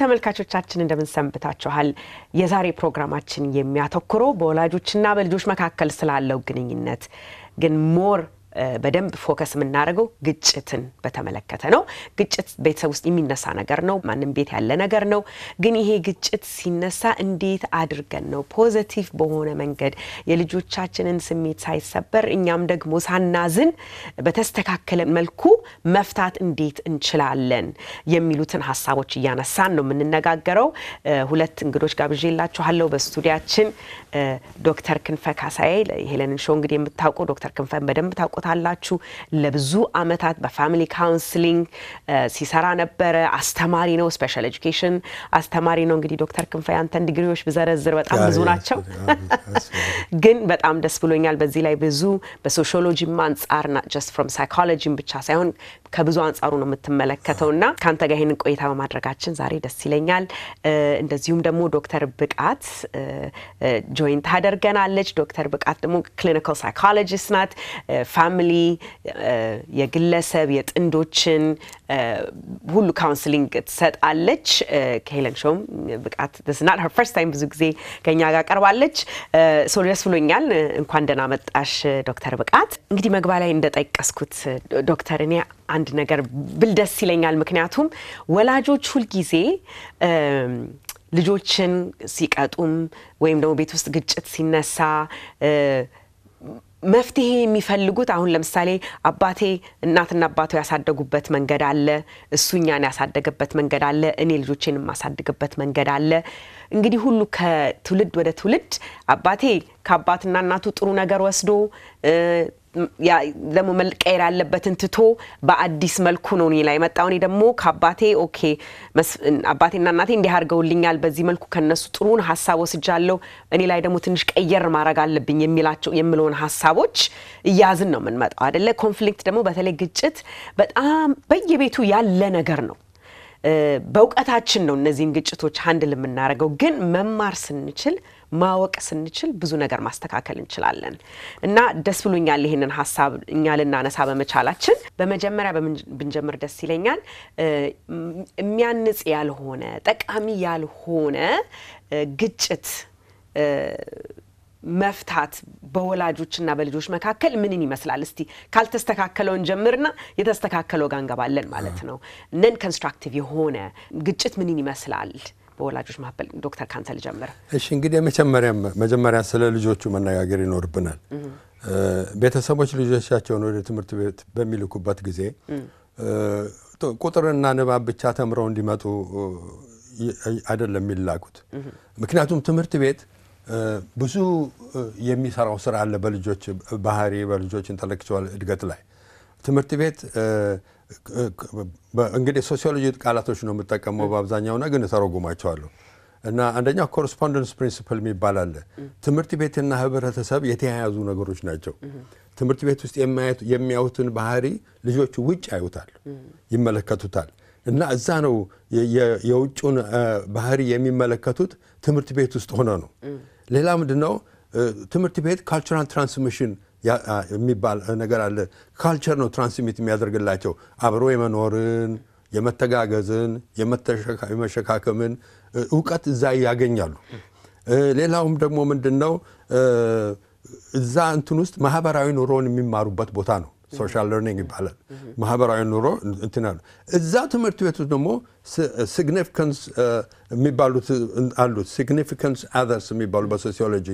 ተመልካቾቻችን እንደምንሰንብታችኋል። የዛሬ ፕሮግራማችን የሚያተኩረው በወላጆችና በልጆች መካከል ስላለው ግንኙነት ግን ሞር በደንብ ፎከስ የምናደርገው ግጭትን በተመለከተ ነው። ግጭት ቤተሰብ ውስጥ የሚነሳ ነገር ነው። ማንም ቤት ያለ ነገር ነው። ግን ይሄ ግጭት ሲነሳ እንዴት አድርገን ነው ፖዘቲቭ በሆነ መንገድ የልጆቻችንን ስሜት ሳይሰበር እኛም ደግሞ ሳናዝን በተስተካከለ መልኩ መፍታት እንዴት እንችላለን የሚሉትን ሀሳቦች እያነሳን ነው የምንነጋገረው። ሁለት እንግዶች ጋብዤላችኋለሁ። በስቱዲያችን ዶክተር ክንፈ ካሳዬ ሄለንን ሾው እንግዲህ የምታውቁ ዶክተር ክንፈን በደንብ ታውቁ ታውቁታላችሁ። ለብዙ አመታት በፋሚሊ ካውንስሊንግ ሲሰራ ነበረ። አስተማሪ ነው፣ ስፔሻል ኤጁኬሽን አስተማሪ ነው። እንግዲህ ዶክተር ክንፈ ያንተን ዲግሪዎች ብዘረዝር በጣም ብዙ ናቸው፣ ግን በጣም ደስ ብሎኛል። በዚህ ላይ ብዙ በሶሺዮሎጂም አንጻር ጀስት ፍሮም ሳይኮሎጂም ብቻ ሳይሆን ከብዙ አንጻሩ ነው የምትመለከተው እና ከአንተ ጋር ይህንን ቆይታ በማድረጋችን ዛሬ ደስ ይለኛል። እንደዚሁም ደግሞ ዶክተር ብቃት ጆይን ታደርገናለች። ዶክተር ብቃት ደግሞ ክሊኒካል ሳይኮሎጂስት ናት። ፋሚሊ የግለሰብ የጥንዶችን Uh, ሁሉ ካውንስሊንግ ትሰጣለች። uh, ከሄለን ሾም ብቃት ስናል ሀር ፈርስት ታይም ብዙ ጊዜ ከኛ ጋር ቀርባለች። ሶ uh, ደስ ብሎኛል። እንኳን ደህና መጣሽ ዶክተር ብቃት። እንግዲህ መግባ ላይ እንደጠቀስኩት ዶክተር እኔ አንድ ነገር ብል ደስ ይለኛል። ምክንያቱም ወላጆች ሁልጊዜ um, ልጆችን ሲቀጡም ወይም ደግሞ ቤት ውስጥ ግጭት ሲነሳ መፍትሄ የሚፈልጉት አሁን ለምሳሌ አባቴ እናትና አባቱ ያሳደጉበት መንገድ አለ፣ እሱ እኛን ያሳደገበት መንገድ አለ፣ እኔ ልጆቼን የማሳድግበት መንገድ አለ። እንግዲህ ሁሉ ከትውልድ ወደ ትውልድ አባቴ ከአባትና እናቱ ጥሩ ነገር ወስዶ ደግሞ መቀየር ያለበትን ትቶ በአዲስ መልኩ ነው እኔ ላይ መጣው። እኔ ደግሞ ከአባቴ ኦኬ አባቴና እናቴ እንዲህ አድርገውልኛል፣ በዚህ መልኩ ከነሱ ጥሩን ሀሳብ ወስጃለሁ፣ እኔ ላይ ደግሞ ትንሽ ቀየር ማድረግ አለብኝ የሚላቸው የምለውን ሀሳቦች እያዝን ነው የምንመጣው አደለ። ኮንፍሊክት ደግሞ በተለይ ግጭት በጣም በየቤቱ ያለ ነገር ነው። በእውቀታችን ነው እነዚህን ግጭቶች ሀንድል የምናደርገው፣ ግን መማር ስንችል ማወቅ ስንችል ብዙ ነገር ማስተካከል እንችላለን እና ደስ ብሎኛል ይህንን ሀሳብ እኛ ልናነሳ በመቻላችን። በመጀመሪያ ብንጀምር ደስ ይለኛል። የሚያንጽ ያልሆነ ጠቃሚ ያልሆነ ግጭት መፍታት በወላጆችና በልጆች መካከል ምንን ይመስላል? እስቲ ካልተስተካከለውን ጀምርና የተስተካከለው ጋር እንገባለን ማለት ነው። ነን ኮንስትራክቲቭ የሆነ ግጭት ምንን ይመስላል? በወላጆች መካከል ዶክተር ካንተ ልጀምር። እሺ እንግዲህ መጀመሪያም መጀመሪያ ስለ ልጆቹ መነጋገር ይኖርብናል። ቤተሰቦች ልጆቻቸውን ወደ ትምህርት ቤት በሚልኩበት ጊዜ ቁጥርና ንባብ ብቻ ተምረው እንዲመጡ አይደለም የሚላኩት። ምክንያቱም ትምህርት ቤት ብዙ የሚሰራው ስራ አለ በልጆች ባህሪ፣ በልጆች ኢንተሌክቹዋል እድገት ላይ ትምህርት ቤት እንግዲህ ሶሲዮሎጂ ቃላቶች ነው የምጠቀመው በአብዛኛውና ግን እተረጉማቸዋለሁ እና አንደኛው ኮረስፖንደንስ ፕሪንስፕል የሚባል አለ። ትምህርት ቤትና ህብረተሰብ የተያያዙ ነገሮች ናቸው። ትምህርት ቤት ውስጥ የሚያዩትን ባህሪ ልጆቹ ውጭ ያዩታል፣ ይመለከቱታል። እና እዛ ነው የውጭን ባህሪ የሚመለከቱት ትምህርት ቤት ውስጥ ሆነ ነው። ሌላ ምንድነው ትምህርት ቤት ካልቸራል ትራንስሚሽን የሚባል ነገር አለ። ካልቸር ነው ትራንስሚት የሚያደርግላቸው አብሮ የመኖርን፣ የመተጋገዝን፣ የመሸካከምን እውቀት እዛ ያገኛሉ። ሌላውም ደግሞ ምንድን ነው እዛ እንትን ውስጥ ማህበራዊ ኑሮን የሚማሩበት ቦታ ነው። ሶሻል ለርኒንግ ይባላል። ማህበራዊ ኑሮ እንትን አሉ። እዛ ትምህርት ቤት ውስጥ ደግሞ ሲግኒፊካንስ የሚባሉት አሉት። ሲግኒፊካንስ አዘርስ የሚባሉ በሶሲዮሎጂ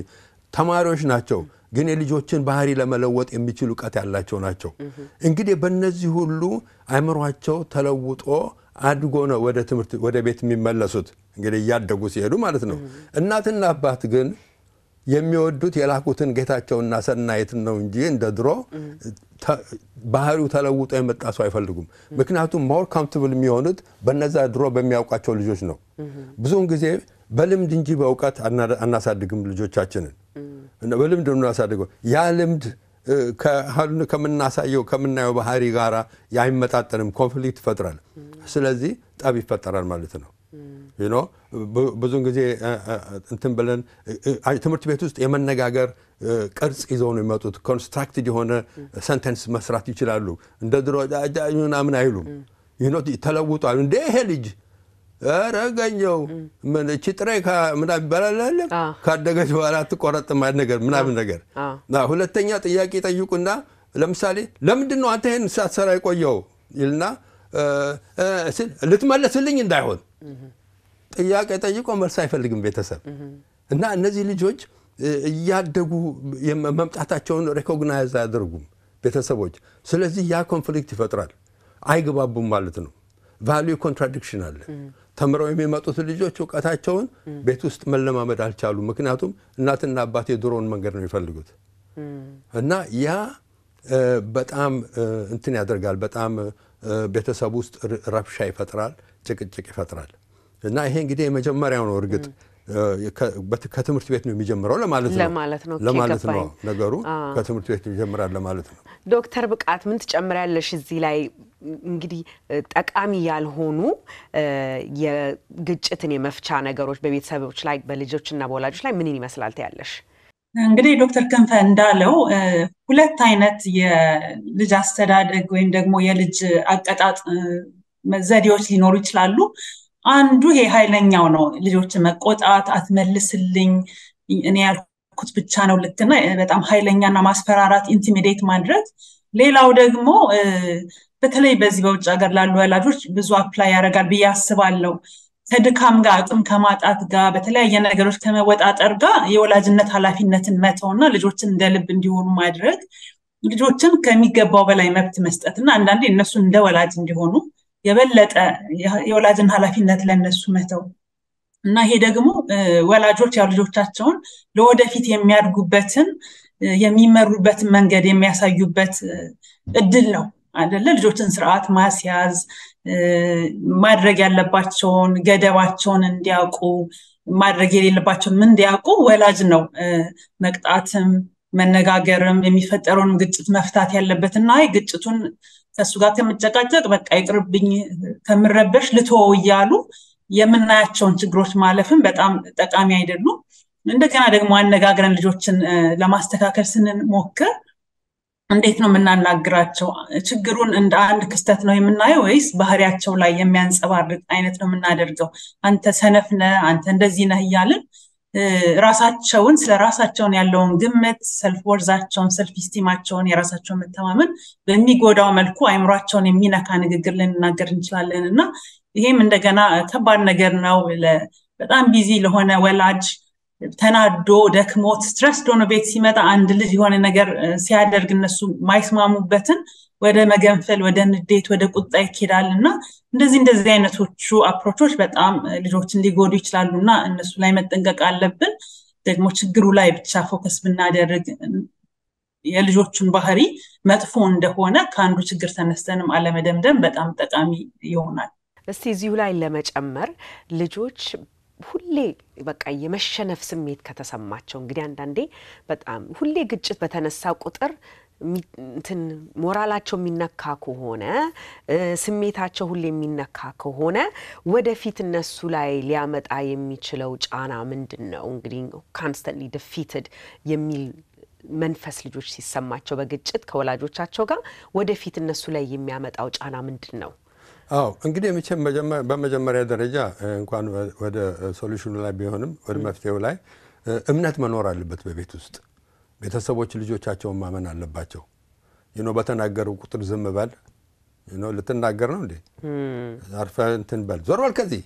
ተማሪዎች ናቸው፣ ግን የልጆችን ባህሪ ለመለወጥ የሚችል እውቀት ያላቸው ናቸው። እንግዲህ በእነዚህ ሁሉ አይምሯቸው ተለውጦ አድጎ ነው ወደ ትምህርት ወደ ቤት የሚመለሱት፣ እንግዲህ እያደጉ ሲሄዱ ማለት ነው። እናትና አባት ግን የሚወዱት የላኩትን ጌታቸውና ሰናየትን ነው እንጂ እንደ ድሮ ባህሪው ተለውጦ የመጣ ሰው አይፈልጉም። ምክንያቱም ሞር ካምፕትብል የሚሆኑት በነዛ ድሮ በሚያውቋቸው ልጆች ነው። ብዙውን ጊዜ በልምድ እንጂ በእውቀት አናሳድግም ልጆቻችንን። በልምድ እናሳድገው። ያ ልምድ ከምናሳየው ከምናየው ባህሪ ጋር አይመጣጠንም፣ ኮንፍሊክት ይፈጥራል። ስለዚህ ጠብ ይፈጠራል ማለት ነው። ብዙን ጊዜ እንትን ብለን ትምህርት ቤት ውስጥ የመነጋገር ቅርጽ ይዘው ነው የመጡት ኮንስትራክትድ የሆነ ሰንተንስ መስራት ይችላሉ። እንደ ድሮ ምን አይሉም። ተለውጧል። እንደ ይሄ ልጅ ኧረ ገኘው እቺ ጥሬ ምናምን ይባላል አለ ካደገች በኋላ አትቆረጥም ነገር ምናምን ነገር። ሁለተኛ ጥያቄ ጠይቁና ለምሳሌ ለምንድን ነው አንተ ይህን ሳትሰራ የቆየው ይልና ልትመለስልኝ እንዳይሆን ጥያቄ ጠይቆ መልስ አይፈልግም ቤተሰብ እና እነዚህ ልጆች እያደጉ መምጣታቸውን ሬኮግናይዝ አያደርጉም ቤተሰቦች። ስለዚህ ያ ኮንፍሊክት ይፈጥራል፣ አይግባቡም ማለት ነው። ቫሊዩ ኮንትራዲክሽን አለ። ተምረው የሚመጡት ልጆች እውቀታቸውን ቤት ውስጥ መለማመድ አልቻሉ። ምክንያቱም እናትና አባት የድሮውን መንገድ ነው የሚፈልጉት እና ያ በጣም እንትን ያደርጋል። በጣም ቤተሰብ ውስጥ ረብሻ ይፈጥራል፣ ጭቅጭቅ ይፈጥራል። እና ይሄ እንግዲህ የመጀመሪያው ነው። እርግጥ ከትምህርት ቤት ነው የሚጀምረው ለማለት ነው ለማለት ነው ነገሩ ከትምህርት ቤት ይጀምራል ለማለት ነው። ዶክተር ብቃት ምን ትጨምሪያለሽ እዚህ ላይ? እንግዲህ ጠቃሚ ያልሆኑ የግጭትን የመፍቻ ነገሮች በቤተሰቦች ላይ በልጆችና በወላጆች ላይ ምንን ይመስላል ታያለሽ? እንግዲህ ዶክተር ክንፈ እንዳለው ሁለት አይነት የልጅ አስተዳደግ ወይም ደግሞ የልጅ አቀጣጥ ዘዴዎች ሊኖሩ ይችላሉ። አንዱ ይሄ ኃይለኛው ነው። ልጆችን መቆጣት፣ አትመልስልኝ፣ እኔ ያልኩት ብቻ ነው ልክና በጣም ኃይለኛና ማስፈራራት፣ ኢንቲሚዴት ማድረግ። ሌላው ደግሞ በተለይ በዚህ በውጭ ሀገር ላሉ ወላጆች ብዙ አፕላይ ያደርጋል ብዬ አስባለው ከድካም ጋር አቅም ከማጣት ጋር በተለያየ ነገሮች ከመወጣጠር ጋር የወላጅነት ኃላፊነትን መተው እና ልጆችን እንደ ልብ እንዲሆኑ ማድረግ ልጆችን ከሚገባው በላይ መብት መስጠት እና አንዳንዴ እነሱ እንደ ወላጅ እንዲሆኑ የበለጠ የወላጅን ኃላፊነት ለነሱ መተው እና ይሄ ደግሞ ወላጆች ያው ልጆቻቸውን ለወደፊት የሚያድጉበትን የሚመሩበትን መንገድ የሚያሳዩበት እድል ነው። አይደለ ልጆችን ስርዓት ማስያዝ ማድረግ ያለባቸውን ገደባቸውን እንዲያውቁ ማድረግ የሌለባቸውን ምን እንዲያውቁ ወላጅ ነው መቅጣትም መነጋገርም የሚፈጠረውንም ግጭት መፍታት ያለበት እና ግጭቱን ከእሱ ጋር ከምጨቃጨቅ በቃ ይቅርብኝ ከምረበሽ ልትወው እያሉ የምናያቸውን ችግሮች ማለፍም በጣም ጠቃሚ አይደሉም እንደገና ደግሞ አነጋግረን ልጆችን ለማስተካከል ስንሞክር እንዴት ነው የምናናግራቸው? ችግሩን እንደ አንድ ክስተት ነው የምናየው ወይስ ባህሪያቸው ላይ የሚያንጸባርቅ አይነት ነው የምናደርገው? አንተ ሰነፍ ነህ፣ አንተ እንደዚህ ነህ እያልን ራሳቸውን ስለ ራሳቸውን ያለውን ግምት፣ ሰልፍ ወርዛቸውን፣ ሰልፍ ስቲማቸውን፣ የራሳቸውን መተማመን በሚጎዳው መልኩ አይምሯቸውን የሚነካ ንግግር ልንናገር እንችላለን እና ይሄም እንደገና ከባድ ነገር ነው በጣም ቢዚ ለሆነ ወላጅ ተናዶ ደክሞት ስትረስ ሆኖ ቤት ሲመጣ አንድ ልጅ የሆነ ነገር ሲያደርግ እነሱ ማይስማሙበትን ወደ መገንፈል፣ ወደ ንዴት፣ ወደ ቁጣ ይኬዳል እና እንደዚህ እንደዚህ አይነቶቹ አፕሮቾች በጣም ልጆችን ሊጎዱ ይችላሉ እና እነሱ ላይ መጠንቀቅ አለብን። ደግሞ ችግሩ ላይ ብቻ ፎከስ ብናደርግ የልጆቹን ባህሪ መጥፎ እንደሆነ ከአንዱ ችግር ተነስተንም አለመደምደም በጣም ጠቃሚ ይሆናል። እስቲ እዚሁ ላይ ለመጨመር ልጆች ሁሌ በቃ የመሸነፍ ስሜት ከተሰማቸው እንግዲህ አንዳንዴ በጣም ሁሌ ግጭት በተነሳ ቁጥር እንትን ሞራላቸው የሚነካ ከሆነ ስሜታቸው ሁሌ የሚነካ ከሆነ ወደፊት እነሱ ላይ ሊያመጣ የሚችለው ጫና ምንድን ነው? እንግዲህ ካንስተንትሊ ዲፊትድ የሚል መንፈስ ልጆች ሲሰማቸው በግጭት ከወላጆቻቸው ጋር ወደፊት እነሱ ላይ የሚያመጣው ጫና ምንድን ነው? አዎ እንግዲህ መቼም በመጀመሪያ ደረጃ እንኳን ወደ ሶሉሽኑ ላይ ቢሆንም ወደ መፍትሄው ላይ እምነት መኖር አለበት። በቤት ውስጥ ቤተሰቦች ልጆቻቸውን ማመን አለባቸው። ይኖ በተናገሩ ቁጥር ዝም በል ልትናገር ነው እንዴ? አርፈ እንትን በል ዞር በል ከዚህ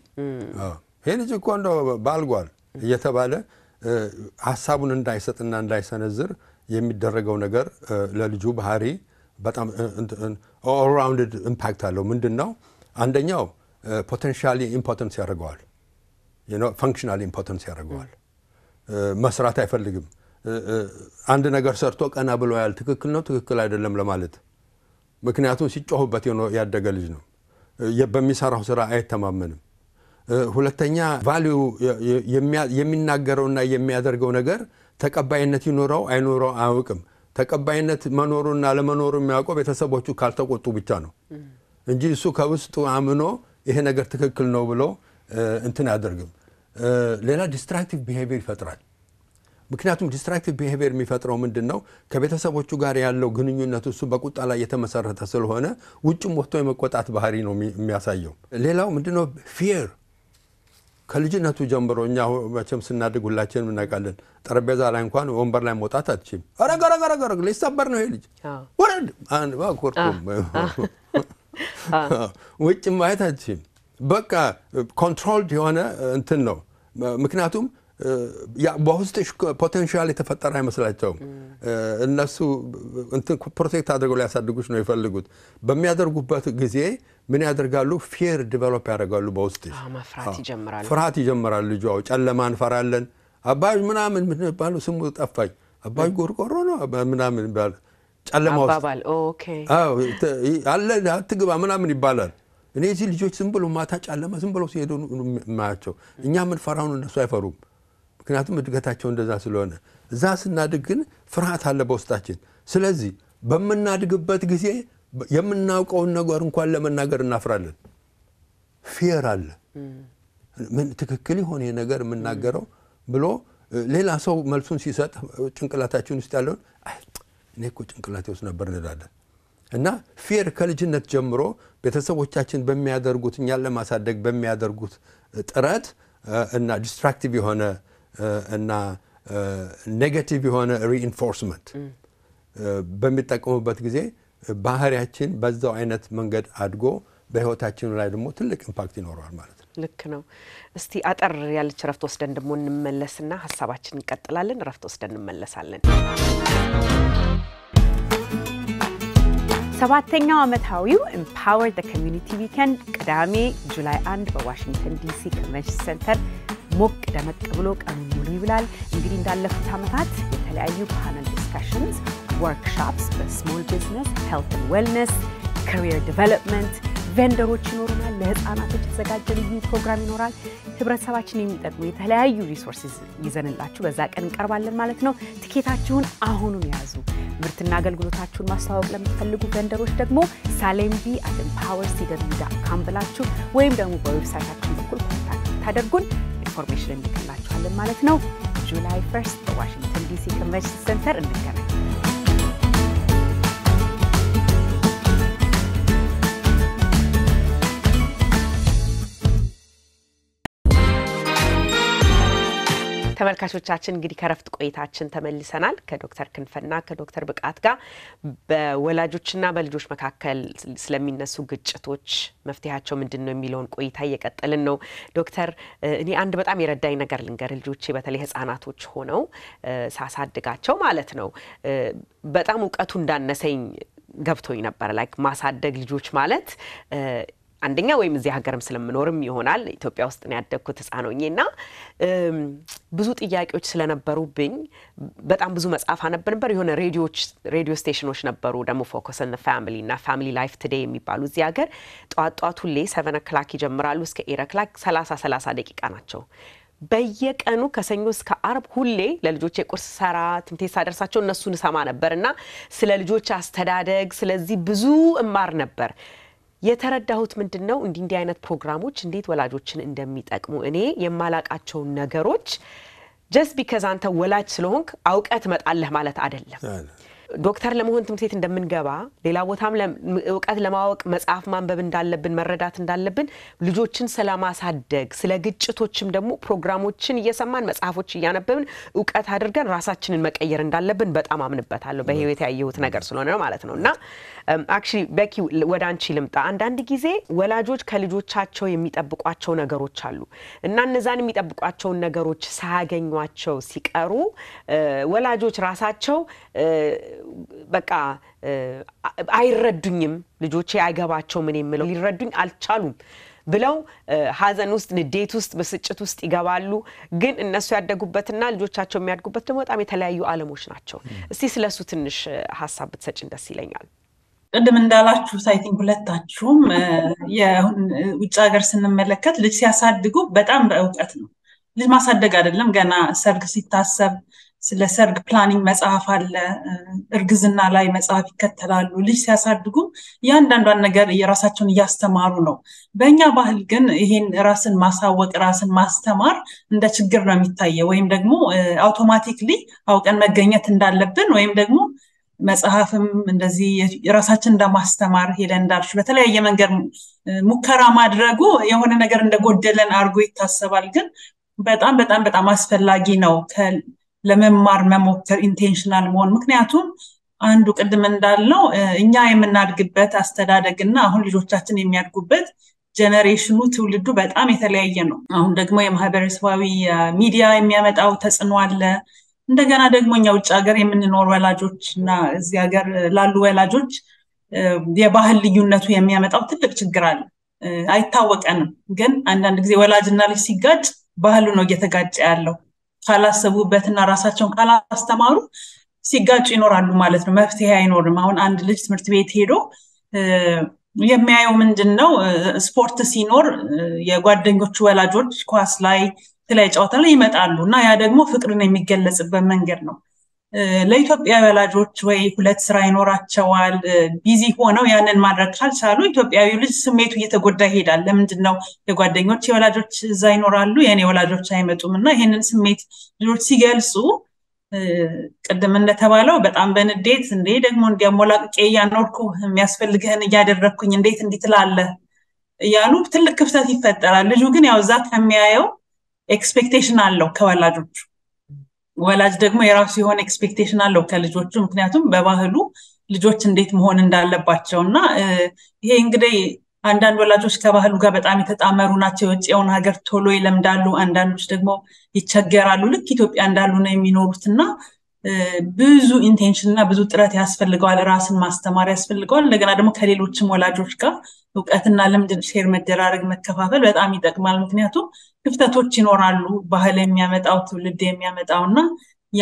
ይህ ልጅ እኮ እንደ ባልጓል እየተባለ ሀሳቡን እንዳይሰጥና እንዳይሰነዝር የሚደረገው ነገር ለልጁ ባህሪ በጣም ኦልራውንድ ኢምፓክት አለው። ምንድን ነው አንደኛው ፖቴንሻሊ ኢምፖተንስ ያደርገዋል፣ ፋንክሽናሊ ኢምፖተንስ ያደርገዋል። መስራት አይፈልግም። አንድ ነገር ሰርቶ ቀና ብሎ ያል ትክክል ነው ትክክል አይደለም ለማለት ምክንያቱም ሲጮሁበት ያደገ ልጅ ነው። በሚሰራው ስራ አይተማመንም። ሁለተኛ ቫሊዩ የሚናገረውና የሚያደርገው ነገር ተቀባይነት ይኖረው አይኖረው አያውቅም። ተቀባይነት መኖሩና ለመኖሩ የሚያውቀው ቤተሰቦቹ ካልተቆጡ ብቻ ነው። እንጂ እሱ ከውስጡ አምኖ ይሄ ነገር ትክክል ነው ብሎ እንትን አያደርግም። ሌላ ዲስትራክቲቭ ቢሄቪየር ይፈጥራል። ምክንያቱም ዲስትራክቲቭ ቢሄቪየር የሚፈጥረው ምንድን ነው? ከቤተሰቦቹ ጋር ያለው ግንኙነት እሱ በቁጣ ላይ የተመሰረተ ስለሆነ ውጭም ወጥቶ የመቆጣት ባህሪ ነው የሚያሳየው። ሌላው ምንድነው? ፊየር ከልጅነቱ ጀምሮ እኛ መቼም ስናድግ ሁላችንም እናውቃለን። ጠረጴዛ ላይ እንኳን ወንበር ላይ መውጣት አትችም። ረገረገረገረግ ሊሰበር ነው ይሄ ልጅ ወረድ ውጭ ማየት አችም በቃ ኮንትሮልድ የሆነ እንትን ነው። ምክንያቱም በውስጥሽ ፖቴንሻል የተፈጠረ አይመስላቸውም። እነሱ እንትን ፕሮቴክት አድርገው ሊያሳድጉች ነው የፈልጉት። በሚያደርጉበት ጊዜ ምን ያደርጋሉ? ፌር ዲቨሎፕ ያደርጋሉ። በውስጥሽ ፍርሃት ይጀምራል። ልጇ ጨለማ እንፈራለን አባዥ ምናምን ምንባሉ ስሙ ጠፋኝ። አባጅ ጎርቆሮ ነው ምናምን ይባላል። ጨለማ ውስጥ አለ አትግባ ምናምን ይባላል። እኔ እዚህ ልጆች ዝም ብሎ ማታ ጨለማ ዝም ብሎ ሲሄዱ ማያቸው። እኛ ምን ፈራውን እነሱ አይፈሩም። ምክንያቱም እድገታቸው እንደዛ ስለሆነ እዛ ስናድግ ግን ፍርሃት አለ በውስጣችን። ስለዚህ በምናድግበት ጊዜ የምናውቀውን ነገር እንኳን ለመናገር እናፍራለን። ፊየር አለ። ምን ትክክል የሆነ ነገር የምናገረው ብሎ ሌላ ሰው መልሱን ሲሰጥ ጭንቅላታችን ውስጥ ያለውን እኔ እኮ ጭንቅላቴ ውስጥ ነበር እንላለን። እና ፌር ከልጅነት ጀምሮ ቤተሰቦቻችን በሚያደርጉት እኛን ለማሳደግ በሚያደርጉት ጥረት እና ዲስትራክቲቭ የሆነ እና ኔጋቲቭ የሆነ ሪኢንፎርስመንት በሚጠቀሙበት ጊዜ ባህሪያችን በዛው አይነት መንገድ አድጎ በህይወታችን ላይ ደግሞ ትልቅ ኢምፓክት ይኖረዋል ማለት ነው። ልክ ነው። እስቲ አጠር ያለች እረፍት ወስደን ደግሞ እንመለስና ሀሳባችን እንቀጥላለን። እረፍት ወስደን እንመለሳለን። ሰባተኛው ዓመታዊው ኤምፓወር ደ ኮሚኒቲ ዊከንድ ቅዳሜ ጁላይ አንድ በዋሽንግተን ዲሲ ኮንቨንሽን ሴንተር ሞቅ ደመቅ ብሎ ቀኑ ሙሉ ይብላል። እንግዲህ እንዳለፉት ዓመታት የተለያዩ ፓነል ዲስካሽንስ፣ ወርክሾፕስ በስሞል ቢዝነስ ሄልት ዌልነስ፣ ካሪየር ዲቨሎፕመንት ቬንደሮች ይኖሩናል። ለህፃናቶች የተዘጋጀ ልዩ ፕሮግራም ይኖራል። ህብረተሰባችን የሚጠቅሙ የተለያዩ ሪሶርስ ይዘንላችሁ በዛ ቀን እንቀርባለን ማለት ነው። ትኬታችሁን አሁኑን ያዙ። ምርትና አገልግሎታችሁን ማስተዋወቅ ለምትፈልጉ ቨንደሮች ደግሞ ሳሌምቢ አድን ፓወር ሲደብዩ ዳካም ብላችሁ ወይም ደግሞ በዌብሳይታችን በኩል ኮንታክት ታደርጉን ኢንፎርሜሽን እንልክላችኋለን ማለት ነው። ጁላይ ፈርስት በዋሽንግተን ዲሲ ኮንቨንሽን ሴንተር እንገናል። ተመልካቾቻችን እንግዲህ ከረፍት ቆይታችን ተመልሰናል። ከዶክተር ክንፈና ከዶክተር ብቃት ጋር በወላጆችና በልጆች መካከል ስለሚነሱ ግጭቶች መፍትሄያቸው ምንድን ነው የሚለውን ቆይታ እየቀጠልን ነው። ዶክተር እኔ አንድ በጣም የረዳኝ ነገር ልንገር። ልጆቼ በተለይ ህጻናቶች ሆነው ሳሳድጋቸው ማለት ነው በጣም እውቀቱ እንዳነሰኝ ገብቶኝ ነበር። ላይክ ማሳደግ ልጆች ማለት አንደኛ ወይም እዚህ ሀገርም ስለምኖርም ይሆናል ኢትዮጵያ ውስጥ ነው ያደግኩት ህፃን ሆኜ እና ብዙ ጥያቄዎች ስለነበሩብኝ በጣም ብዙ መጽሐፍ አነብ ነበር። የሆነ ሬዲዮች ሬዲዮ ስቴሽኖች ነበሩ ደግሞ ፎከስ ን ፋሚሊ እና ፋሚሊ ላይፍ ቱዴይ የሚባሉ እዚህ ሀገር ጠዋት ጠዋት ሁሌ ሰቨን ክላክ ይጀምራሉ እስከ ኤረ ክላክ ሰላሳ ሰላሳ ደቂቃ ናቸው። በየቀኑ ከሰኞ እስከ አርብ ሁሌ ለልጆች የቁርስ ሰራ ትምህርት ሳደርሳቸው እነሱን እሰማ ነበር እና ስለ ልጆች አስተዳደግ ስለዚህ ብዙ እማር ነበር። የተረዳሁት ምንድን ነው እንዲህ እንዲህ አይነት ፕሮግራሞች እንዴት ወላጆችን እንደሚጠቅሙ እኔ የማላቃቸውን ነገሮች ጀስት ቢከዝ አንተ ወላጅ ስለሆንክ አውቀት መጣለህ ማለት አይደለም። ዶክተር ለመሆን ትምህርት ቤት እንደምንገባ ሌላ ቦታም እውቀት ለማወቅ መጽሐፍ ማንበብ እንዳለብን መረዳት እንዳለብን ልጆችን ስለማሳደግ ስለ ግጭቶችም ደግሞ ፕሮግራሞችን እየሰማን መጽሐፎች እያነበብን እውቀት አድርገን ራሳችንን መቀየር እንዳለብን በጣም አምንበታለሁ። በህይወት ያየሁት ነገር ስለሆነ ነው ማለት ነው። እና አክቹዋሊ በኪ ወደ አንቺ ልምጣ። አንዳንድ ጊዜ ወላጆች ከልጆቻቸው የሚጠብቋቸው ነገሮች አሉ እና እነዛን የሚጠብቋቸውን ነገሮች ሳያገኟቸው ሲቀሩ ወላጆች ራሳቸው በቃ አይረዱኝም፣ ልጆቼ አይገባቸው ምን የምለው ሊረዱኝ አልቻሉም ብለው ሀዘን ውስጥ ንዴት ውስጥ ብስጭት ውስጥ ይገባሉ። ግን እነሱ ያደጉበትና ልጆቻቸው የሚያድጉበት ደግሞ በጣም የተለያዩ ዓለሞች ናቸው። እስቲ ስለሱ ትንሽ ሀሳብ ብትሰጭን ደስ ይለኛል። ቅድም እንዳላችሁ ሳይቲንግ ሁለታችሁም የውጭ ሀገር ስንመለከት ልጅ ሲያሳድጉ በጣም በእውቀት ነው። ልጅ ማሳደግ አይደለም ገና ሰርግ ሲታሰብ ስለ ሰርግ ፕላኒንግ መጽሐፍ አለ። እርግዝና ላይ መጽሐፍ ይከተላሉ። ልጅ ሲያሳድጉ እያንዳንዷን ነገር የራሳቸውን እያስተማሩ ነው። በእኛ ባህል ግን ይሄን ራስን ማሳወቅ፣ ራስን ማስተማር እንደ ችግር ነው የሚታየው፣ ወይም ደግሞ አውቶማቲክሊ አውቀን መገኘት እንዳለብን ወይም ደግሞ መጽሐፍም እንደዚህ ራሳችን እንደማስተማር ሄደ እንዳልሽ በተለያየ መንገድ ሙከራ ማድረጉ የሆነ ነገር እንደጎደለን አድርጎ ይታሰባል። ግን በጣም በጣም በጣም አስፈላጊ ነው ለመማር መሞከር ኢንቴንሽናል መሆን ምክንያቱም አንዱ ቅድም እንዳልነው እኛ የምናድግበት አስተዳደግ እና አሁን ልጆቻችን የሚያድጉበት ጀነሬሽኑ ትውልዱ በጣም የተለያየ ነው። አሁን ደግሞ የማህበረሰባዊ ሚዲያ የሚያመጣው ተጽዕኖ አለ። እንደገና ደግሞ እኛ ውጭ ሀገር የምንኖር ወላጆች እና እዚህ ሀገር ላሉ ወላጆች የባህል ልዩነቱ የሚያመጣው ትልቅ ችግር አለ። አይታወቀንም፣ ግን አንዳንድ ጊዜ ወላጅና ልጅ ሲጋጭ ባህሉ ነው እየተጋጨ ያለው። ካላሰቡበትና ራሳቸውን ካላስተማሩ ሲጋጩ ይኖራሉ ማለት ነው። መፍትሄ አይኖርም። አሁን አንድ ልጅ ትምህርት ቤት ሄዶ የሚያየው ምንድን ነው? ስፖርት ሲኖር የጓደኞቹ ወላጆች ኳስ ላይ ትላይ ጨዋታ ላይ ይመጣሉ እና ያ ደግሞ ፍቅርን የሚገለጽበት መንገድ ነው። ለኢትዮጵያ ወላጆች ወይ ሁለት ስራ ይኖራቸዋል። ቢዚ ሆነው ያንን ማድረግ ካልቻሉ ኢትዮጵያዊ ልጅ ስሜቱ እየተጎዳ ይሄዳል። ለምንድን ነው የጓደኞች የወላጆች እዛ ይኖራሉ፣ የኔ ወላጆች አይመጡም? እና ይህንን ስሜት ልጆች ሲገልጹ ቅድም እንደተባለው በጣም በንዴት እንዴ ደግሞ እንዲያሞላቅቄ እያኖርኩ የሚያስፈልግህን እያደረግኩኝ እንዴት እንዲትላለ እያሉ ትልቅ ክፍተት ይፈጠራል። ልጁ ግን ያው እዛ ከሚያየው ኤክስፔክቴሽን አለው ከወላጆቹ ወላጅ ደግሞ የራሱ የሆነ ኤክስፔክቴሽን አለው ከልጆቹ ምክንያቱም በባህሉ ልጆች እንዴት መሆን እንዳለባቸው እና ይሄ እንግዲህ አንዳንድ ወላጆች ከባህሉ ጋር በጣም የተጣመሩ ናቸው። የውጭውን ሀገር ቶሎ ይለምዳሉ፣ አንዳንዶች ደግሞ ይቸገራሉ። ልክ ኢትዮጵያ እንዳሉ ነው የሚኖሩት እና ብዙ ኢንቴንሽን እና ብዙ ጥረት ያስፈልገዋል። ራስን ማስተማር ያስፈልገዋል። እንደገና ደግሞ ከሌሎችም ወላጆች ጋር እውቀትና ልምድ ሼር መደራረግ፣ መከፋፈል በጣም ይጠቅማል። ምክንያቱም ክፍተቶች ይኖራሉ። ባህል የሚያመጣው ትውልድ የሚያመጣው እና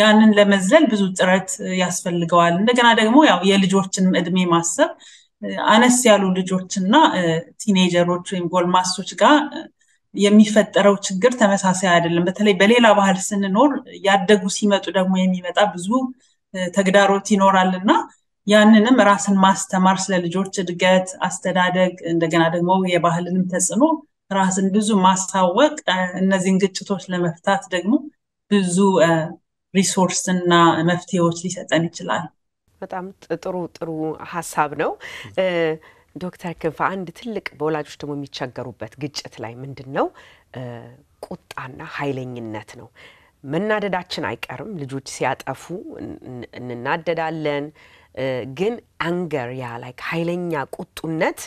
ያንን ለመዝለል ብዙ ጥረት ያስፈልገዋል። እንደገና ደግሞ ያው የልጆችን እድሜ ማሰብ አነስ ያሉ ልጆችና ቲኔጀሮች ወይም ጎልማሶች ጋር የሚፈጠረው ችግር ተመሳሳይ አይደለም። በተለይ በሌላ ባህል ስንኖር ያደጉ ሲመጡ ደግሞ የሚመጣ ብዙ ተግዳሮት ይኖራል እና ያንንም ራስን ማስተማር ስለ ልጆች እድገት፣ አስተዳደግ እንደገና ደግሞ የባህልንም ተጽዕኖ ራስን ብዙ ማሳወቅ እነዚህን ግጭቶች ለመፍታት ደግሞ ብዙ ሪሶርስ እና መፍትሄዎች ሊሰጠን ይችላል። በጣም ጥሩ ጥሩ ሀሳብ ነው። ዶክተር ክንፈ አንድ ትልቅ በወላጆች ደግሞ የሚቸገሩበት ግጭት ላይ ምንድን ነው ቁጣና ኃይለኝነት ነው። መናደዳችን አይቀርም ልጆች ሲያጠፉ እንናደዳለን። ግን አንገር ያ ላይ ኃይለኛ ቁጡነት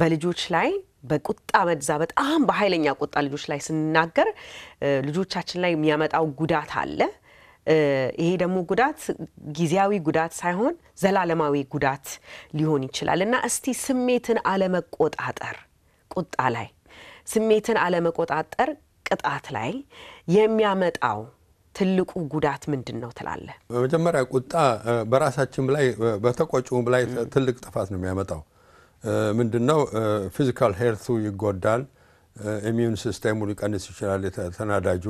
በልጆች ላይ በቁጣ መዛ በጣም በኃይለኛ ቁጣ ልጆች ላይ ስንናገር ልጆቻችን ላይ የሚያመጣው ጉዳት አለ። ይሄ ደግሞ ጉዳት ጊዜያዊ ጉዳት ሳይሆን ዘላለማዊ ጉዳት ሊሆን ይችላል እና እስቲ ስሜትን አለመቆጣጠር ቁጣ ላይ ስሜትን አለመቆጣጠር ቅጣት ላይ የሚያመጣው ትልቁ ጉዳት ምንድን ነው ትላለህ? በመጀመሪያ ቁጣ በራሳችን ላይ በተቆጩም ላይ ትልቅ ጥፋት ነው የሚያመጣው። ምንድነው ፊዚካል ሄልቱ ይጎዳል። ኢሚዩን ሲስተሙ ሊቀንስ ይችላል። ተናዳጁ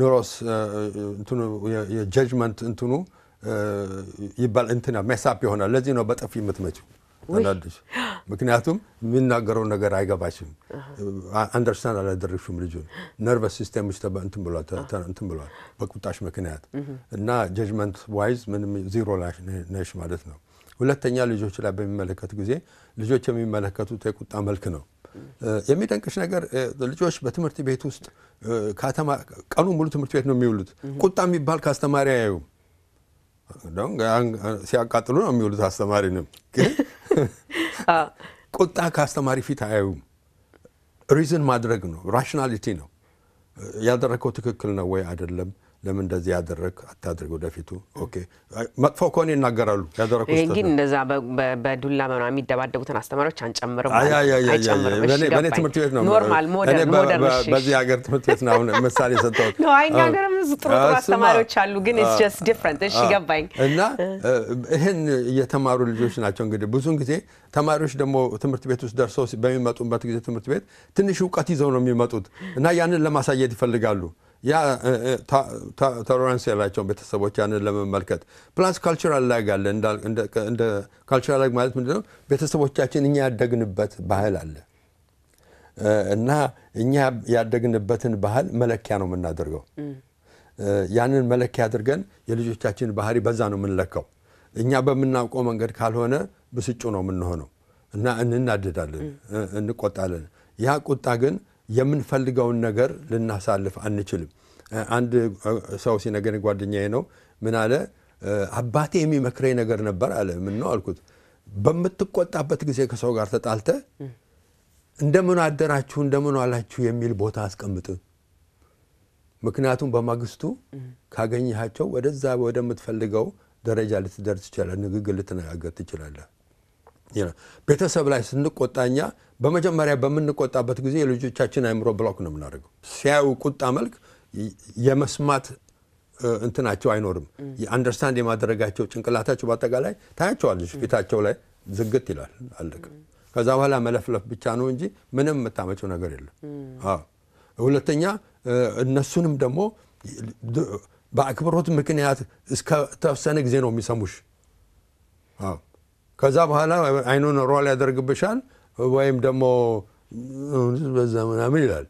ኑሮስ እንትኑ የጀጅመንት እንትኑ ይባል እንትና ሜሳፕ ይሆናል። ለዚህ ነው በጥፊ የምትመጪው ተናደሽ። ምክንያቱም የሚናገረውን ነገር አይገባሽም። አንደርስታንድ አላደረግሽም። ልጁን ነርቨስ ሲስተምሽ እንትን ብሏል በቁጣሽ ምክንያት እና ጀጅመንት ዋይዝ ምንም ዚሮ ነሽ ማለት ነው። ሁለተኛ ልጆች ላይ በሚመለከት ጊዜ ልጆች የሚመለከቱት የቁጣ መልክ ነው። የሚደንቅሽ ነገር ልጆች በትምህርት ቤት ውስጥ ቀኑ ሙሉ ትምህርት ቤት ነው የሚውሉት። ቁጣ የሚባል ከአስተማሪ አያዩም። ሲያቃጥሉ ነው የሚውሉት። አስተማሪንም ግን ቁጣ ከአስተማሪ ፊት አያዩም። ሪዝን ማድረግ ነው፣ ራሽናሊቲ ነው። ያደረግከው ትክክል ነው ወይ አይደለም ለምን እንደዚህ ያደረግ አታድርግ፣ ወደፊቱ ኦኬ። መጥፎ ከሆነ ይናገራሉ። ያደረግ ግን እንደዛ በዱላ መና የሚደባደቡትን አስተማሪዎች አንጨምርም። በእኔ ትምህርት ቤት ነው ኖርማል ሞደርን በዚህ ሀገር ትምህርት ቤት ነው ምሳሌ የሰጠሁት። እኛ ሀገርም ጥሩ ጥሩ አስተማሪዎች አሉ፣ ግን ስ ዲፍረንት። እሺ ገባኝ። እና ይህን እየተማሩ ልጆች ናቸው እንግዲህ ብዙን ጊዜ ተማሪዎች ደግሞ ትምህርት ቤት ውስጥ ደርሰው በሚመጡበት ጊዜ ትምህርት ቤት ትንሽ እውቀት ይዘው ነው የሚመጡት እና ያንን ለማሳየት ይፈልጋሉ። ያ ቶሎራንስ ያላቸውን ቤተሰቦች ያንን ለመመልከት ፕላስ ካልቸራል ላግ አለ። እንደ ካልቸራል ላግ ማለት ምንድነው? ቤተሰቦቻችን እኛ ያደግንበት ባህል አለ እና እኛ ያደግንበትን ባህል መለኪያ ነው የምናደርገው። ያንን መለኪያ አድርገን የልጆቻችን ባህሪ በዛ ነው የምንለካው። እኛ በምናውቀው መንገድ ካልሆነ ብስጩ ነው የምንሆነው እና እንናደዳለን፣ እንቆጣለን። ያ ቁጣ ግን የምንፈልገውን ነገር ልናሳልፍ አንችልም። አንድ ሰው ሲነገር ጓደኛዬ ነው ምን አለ፣ አባቴ የሚመክረኝ ነገር ነበር አለ። ምን ነው አልኩት። በምትቆጣበት ጊዜ ከሰው ጋር ተጣልተ እንደምን አደራችሁ እንደምን አላችሁ የሚል ቦታ አስቀምጥ። ምክንያቱም በማግስቱ ካገኘሃቸው ወደዛ ወደምትፈልገው ደረጃ ልትደርስ ትችላለህ፣ ንግግር ልትነጋገር ትችላለህ። ቤተሰብ ላይ ስንቆጣኛ በመጀመሪያ በምንቆጣበት ጊዜ የልጆቻችን አይምሮ ብሎክ ነው የምናደርገው። ሲያዩ ቁጣ መልክ የመስማት እንትናቸው አይኖርም። አንደርስታንድ የማደረጋቸው ጭንቅላታቸው በአጠቃላይ ታያቸዋለች፣ ፊታቸው ላይ ዝግት ይላል። አለቀ። ከዛ በኋላ መለፍለፍ ብቻ ነው እንጂ ምንም የምታመቸው ነገር የለም። ሁለተኛ እነሱንም ደግሞ በአክብሮት ምክንያት እስከ ተወሰነ ጊዜ ነው የሚሰሙሽ። ከዛ በኋላ አይኑን ሮል ያደርግብሻል ወይም ደግሞ በዛ ምናምን ይላል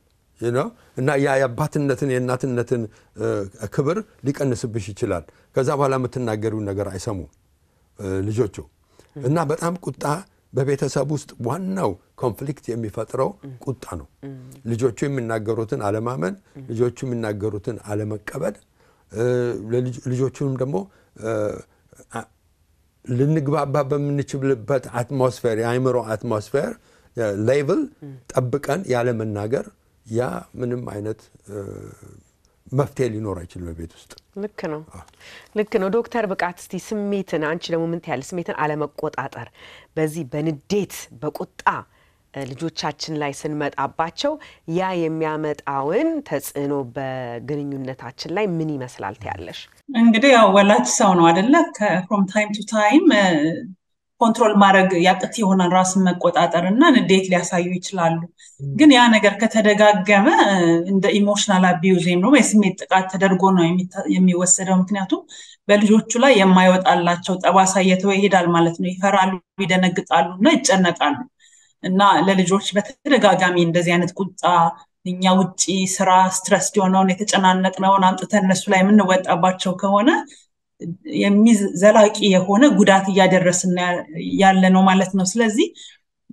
እና ያ የአባትነትን የእናትነትን ክብር ሊቀንስብሽ ይችላል። ከዛ በኋላ የምትናገሪውን ነገር አይሰሙ ልጆቹ እና በጣም ቁጣ በቤተሰብ ውስጥ ዋናው ኮንፍሊክት የሚፈጥረው ቁጣ ነው። ልጆቹ የሚናገሩትን አለማመን፣ ልጆቹ የሚናገሩትን አለመቀበል፣ ልጆቹንም ደግሞ ልንግባባ በምንችልበት አትሞስፌር የአይምሮ አትሞስፌር ሌቭል ጠብቀን ያለ መናገር ያ ምንም አይነት መፍትሄ ሊኖር አይችልም በቤት ውስጥ። ልክ ነው፣ ልክ ነው ዶክተር ብቃት እስቲ ስሜትን አንቺ ደግሞ ምንት ያለ ስሜትን አለመቆጣጠር በዚህ በንዴት በቁጣ ልጆቻችን ላይ ስንመጣባቸው ያ የሚያመጣውን ተጽዕኖ በግንኙነታችን ላይ ምን ይመስላል ትያለሽ? እንግዲህ ያው ወላጅ ሰው ነው አደለ? ከፍሮም ታይም ቱ ታይም ኮንትሮል ማድረግ ያቅት የሆነን ራስን መቆጣጠር እና ንዴት ሊያሳዩ ይችላሉ። ግን ያ ነገር ከተደጋገመ እንደ ኢሞሽናል አቢዩዝ ወይም ደግሞ የስሜት ጥቃት ተደርጎ ነው የሚወሰደው። ምክንያቱም በልጆቹ ላይ የማይወጣላቸው ጠባሳ እየተወ ይሄዳል ማለት ነው። ይፈራሉ፣ ይደነግጣሉ እና ይጨነቃሉ። እና ለልጆች በተደጋጋሚ እንደዚህ አይነት ቁጣ እኛ ውጭ ስራ ስትረስ የሆነውን የተጨናነቅነውን አምጥተን እነሱ ላይ የምንወጣባቸው ከሆነ የሚዘላቂ የሆነ ጉዳት እያደረስን ያለ ነው ማለት ነው። ስለዚህ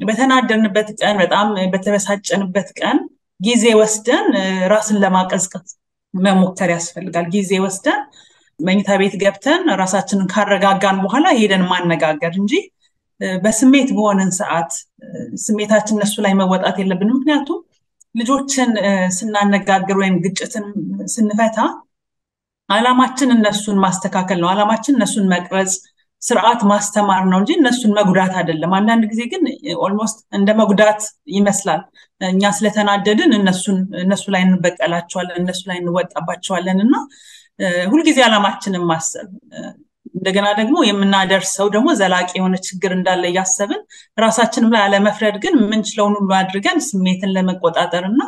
በተናደንበት ቀን፣ በጣም በተበሳጨንበት ቀን ጊዜ ወስደን ራስን ለማቀዝቀዝ መሞከር ያስፈልጋል። ጊዜ ወስደን መኝታ ቤት ገብተን ራሳችንን ካረጋጋን በኋላ ሄደን ማነጋገር እንጂ በስሜት በሆነን ሰዓት ስሜታችን እነሱ ላይ መወጣት የለብንም። ምክንያቱም ልጆችን ስናነጋግር ወይም ግጭትን ስንፈታ አላማችን እነሱን ማስተካከል ነው። አላማችን እነሱን መቅረጽ፣ ስርዓት ማስተማር ነው እንጂ እነሱን መጉዳት አይደለም። አንዳንድ ጊዜ ግን ኦልሞስት እንደ መጉዳት ይመስላል። እኛ ስለተናደድን እነሱን እነሱ ላይ እንበቀላቸዋለን፣ እነሱ ላይ እንወጣባቸዋለን እና ሁልጊዜ አላማችንን ማሰብ እንደገና ደግሞ የምናደርሰው ደግሞ ዘላቂ የሆነ ችግር እንዳለ እያሰብን ራሳችንም ላይ አለመፍረድ ግን የምንችለውን ሁሉ አድርገን ስሜትን ለመቆጣጠር እና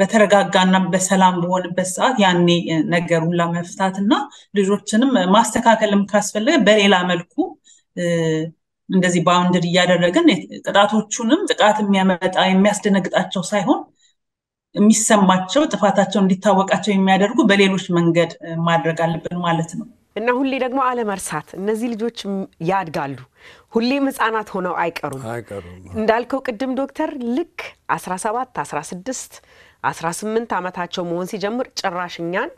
በተረጋጋና በሰላም በሆንበት ሰዓት ያኔ ነገሩን ለመፍታት እና ልጆችንም ማስተካከልም ካስፈለገ በሌላ መልኩ እንደዚህ ባውንድር እያደረግን ጥቃቶቹንም ጥቃት የሚያመጣ የሚያስደነግጣቸው ሳይሆን የሚሰማቸው ጥፋታቸው እንዲታወቃቸው የሚያደርጉ በሌሎች መንገድ ማድረግ አለብን ማለት ነው። እና ሁሌ ደግሞ አለመርሳት። እነዚህ ልጆች ያድጋሉ፣ ሁሌም ህጻናት ሆነው አይቀሩም። እንዳልከው ቅድም ዶክተር ልክ 17 16 18 ዓመታቸው መሆን ሲጀምር ጭራሽ እኛን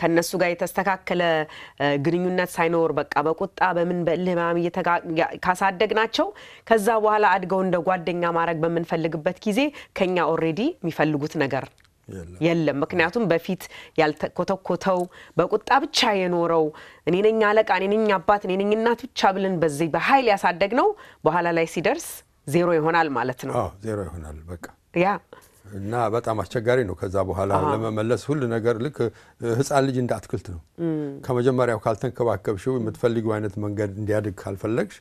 ከእነሱ ጋር የተስተካከለ ግንኙነት ሳይኖር በቃ በቁጣ በምን በእልህ ካሳደግ ናቸው። ከዛ በኋላ አድገው እንደ ጓደኛ ማድረግ በምንፈልግበት ጊዜ ከኛ ኦሬዲ የሚፈልጉት ነገር የለም። ምክንያቱም በፊት ያልተኮተኮተው በቁጣ ብቻ የኖረው እኔ አለቃ፣ እኔ አባት፣ እኔነኝ እናት ብቻ ብለን በዚህ በሀይል ያሳደግ ነው በኋላ ላይ ሲደርስ ዜሮ ይሆናል ማለት ነው። ዜሮ ይሆናል በቃ ያ እና በጣም አስቸጋሪ ነው። ከዛ በኋላ ለመመለስ ሁሉ ነገር ልክ ህፃን ልጅ እንደ አትክልት ነው። ከመጀመሪያው ካልተንከባከብሽው የምትፈልጊው አይነት መንገድ እንዲያድግ ካልፈለግሽ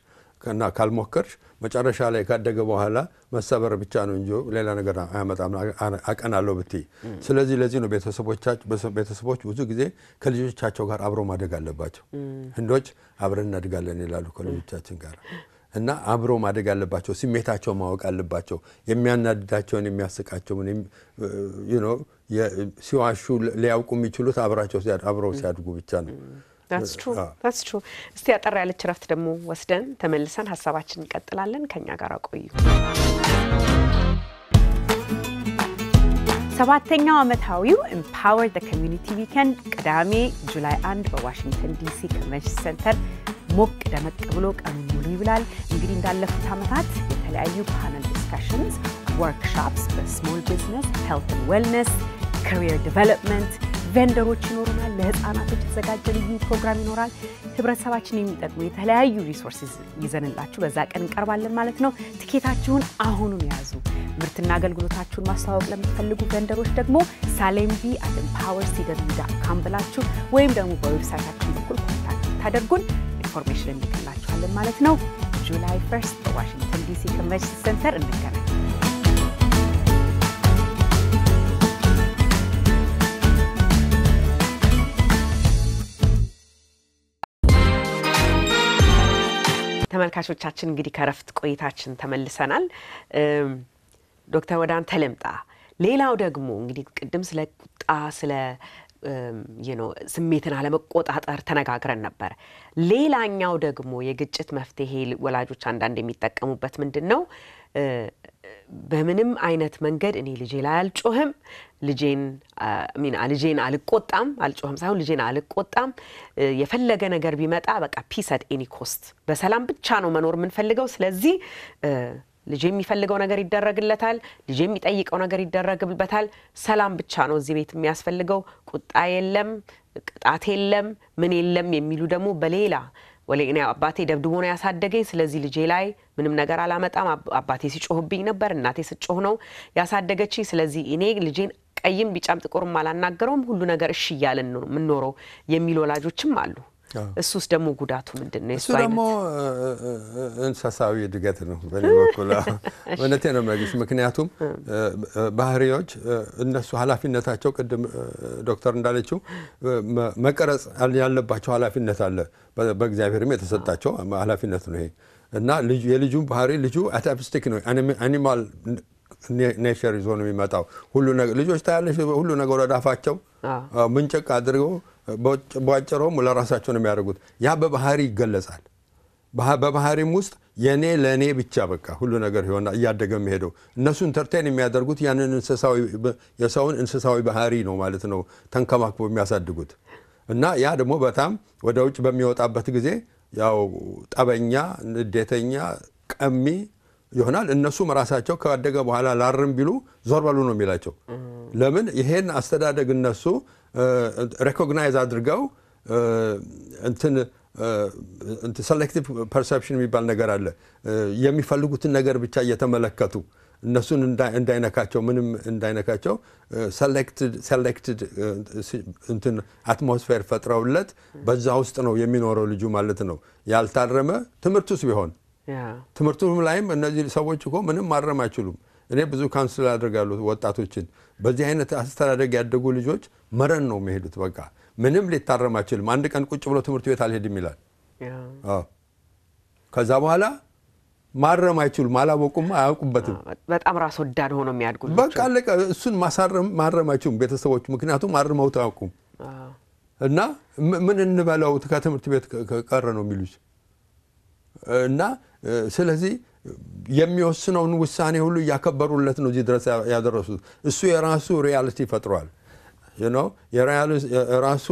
እና ካልሞከርሽ መጨረሻ ላይ ካደገ በኋላ መሰበር ብቻ ነው እንጂ ሌላ ነገር አያመጣም። አቀናለሁ ብት ስለዚህ ለዚህ ነው ቤተሰቦች ብዙ ጊዜ ከልጆቻቸው ጋር አብሮ ማደግ አለባቸው። ህንዶች አብረን እናድጋለን ይላሉ ከልጆቻችን ጋር እና አብሮ ማደግ አለባቸው። ስሜታቸው ማወቅ አለባቸው። የሚያናድዳቸውን፣ የሚያስቃቸውን ሲዋሹ ሊያውቁ የሚችሉት አብረው ሲያድጉ ብቻ ነው። ስ uh, uh. እስቲ አጠር ያለች እረፍት ደግሞ ወስደን ተመልሰን ሀሳባችን እንቀጥላለን። ከኛ ጋር ቆዩ። ሰባተኛው ዓመታዊው ኤምፓወር ዘ ኮሚዩኒቲ ዊከንድ ቅዳሜ ጁላይ አንድ በዋሽንግተን ዲሲ ኮንቨንሽን ሴንተር ሞቅ ደመቅ ብሎ ቀኑ ሙሉ ይብላል። እንግዲህ እንዳለፉት ዓመታት የተለያዩ ፓነል ዲስካሽንስ፣ ወርክሾፕስ በስሞል ቢዝነስ ሄልት ዌልነስ፣ ካሪየር ዲቨሎፕመንት ቬንደሮች ይኖሩናል። ለህፃናቶች የተዘጋጀ ልዩ ፕሮግራም ይኖራል። ህብረተሰባችን የሚጠቅሙ የተለያዩ ሪሶርስስ ይዘንላችሁ በዛ ቀን እንቀርባለን ማለት ነው። ትኬታችሁን አሁኑን ያዙ። ምርትና አገልግሎታችሁን ማስተዋወቅ ለምትፈልጉ ቬንደሮች ደግሞ ሳሌምቢ አደም ፓወር ሲደብሊ ዳት ብላችሁ ወይም ደግሞ በዌብሳይታችን በኩል ኮንታክት ታደርጉን ኢንፎርሜሽን እንልክላችኋለን ማለት ነው። ጁላይ ፈርስት በዋሽንግተን ዲሲ ኮንቨንሽን ሴንተር እንገናኝ። ተመልካቾቻችን እንግዲህ ከረፍት ቆይታችን ተመልሰናል። ዶክተር ወዳን ተለምጣ ሌላው ደግሞ እንግዲህ ቅድም ስለ ቁጣ ስለ ስሜትን አለመቆጣጠር ተነጋግረን ነበር። ሌላኛው ደግሞ የግጭት መፍትሄ ወላጆች አንዳንድ የሚጠቀሙበት ምንድን ነው? በምንም አይነት መንገድ እኔ ልጄ ላይ አልጮህም፣ ልጄን ሚና ልጄን አልቆጣም፣ አልጮህም ሳይሆን ልጄን አልቆጣም። የፈለገ ነገር ቢመጣ በቃ ፒስ አት ኤኒ ኮስት፣ በሰላም ብቻ ነው መኖር የምንፈልገው። ስለዚህ ልጄ የሚፈልገው ነገር ይደረግለታል። ልጄ የሚጠይቀው ነገር ይደረግበታል። ሰላም ብቻ ነው እዚህ ቤት የሚያስፈልገው። ቁጣ የለም፣ ቅጣት የለም፣ ምን የለም የሚሉ ደግሞ በሌላ ወሌ እኔ አባቴ ደብድቦ ነው ያሳደገኝ። ስለዚህ ልጄ ላይ ምንም ነገር አላመጣም። አባቴ ሲጮህብኝ ነበር፣ እናቴ ስጮህ ነው ያሳደገችኝ። ስለዚህ እኔ ልጄን ቀይም ቢጫም ጥቁርም አላናገረውም። ሁሉ ነገር እሺ እያለን ነው የምንኖረው የሚሉ ወላጆችም አሉ። እሱስ ደግሞ ጉዳቱ ምንድን ነው? እሱ ደግሞ እንስሳዊ እድገት ነው። በኔ በኩል እውነቴ ነው መግሽ። ምክንያቱም ባህሪዎች እነሱ ኃላፊነታቸው ቅድም ዶክተር እንዳለችው መቀረጽ ያለባቸው ኃላፊነት አለ። በእግዚአብሔርም የተሰጣቸው ኃላፊነት ነው ይሄ እና የልጁን ባህሪ ልጁ አታፕስቲክ ነው አኒማል ኔቸር ይዞ ነው የሚመጣው። ሁሉ ልጆች ታያለሽ፣ ሁሉ ነገር ወደ አፋቸው ምንጭቅ አድርገው በጭሮም ለራሳቸው ነው የሚያደርጉት። ያ በባህሪ ይገለጻል። በባህሪም ውስጥ የእኔ ለእኔ ብቻ በቃ ሁሉ ነገር ሆና እያደገ የሚሄደው እነሱ ኢንተርቴን የሚያደርጉት ያንን የሰውን እንስሳዊ ባህሪ ነው ማለት ነው ተንከባክቦ የሚያሳድጉት እና ያ ደግሞ በጣም ወደ ውጭ በሚወጣበት ጊዜ ያው ጠበኛ፣ ንዴተኛ፣ ቀሚ ይሆናል። እነሱም ራሳቸው ከወደገ በኋላ ላርም ቢሉ ዞር በሉ ነው የሚላቸው። ለምን ይሄን አስተዳደግ እነሱ ሬኮግናይዝ አድርገው እንትን ሰሌክቲቭ ፐርሰፕሽን የሚባል ነገር አለ። የሚፈልጉትን ነገር ብቻ እየተመለከቱ እነሱን እንዳይነካቸው ምንም እንዳይነካቸው ሴሌክትድ እንትን አትሞስፌር ፈጥረውለት በዛ ውስጥ ነው የሚኖረው ልጁ ማለት ነው። ያልታረመ ትምህርቱስ ቢሆን ትምህርቱም ላይም እነዚህ ሰዎች እኮ ምንም ማረም አይችሉም። እኔ ብዙ ካውንስል አደርጋለሁ ወጣቶችን። በዚህ አይነት አስተዳደግ ያደጉ ልጆች መረን ነው የሚሄዱት። በቃ ምንም ሊታረም አይችልም። አንድ ቀን ቁጭ ብሎ ትምህርት ቤት አልሄድም ይላል። ከዛ በኋላ ማረም አይችሉም። አላወቁም፣ አያውቁበትም። በጣም ራስ ወዳድ ሆኖ የሚያድጉ በቃ አለቀ። እሱን ማሳረም ማረም አይችሉም ቤተሰቦች፣ ምክንያቱም አርመውት አያውቁም። እና ምን እንበለው ከትምህርት ቤት ቀረ ነው የሚሉች እና ስለዚህ የሚወስነውን ውሳኔ ሁሉ እያከበሩለት ነው እዚህ ድረስ ያደረሱት። እሱ የራሱ ሪያልቲ ፈጥሯል። የራሱ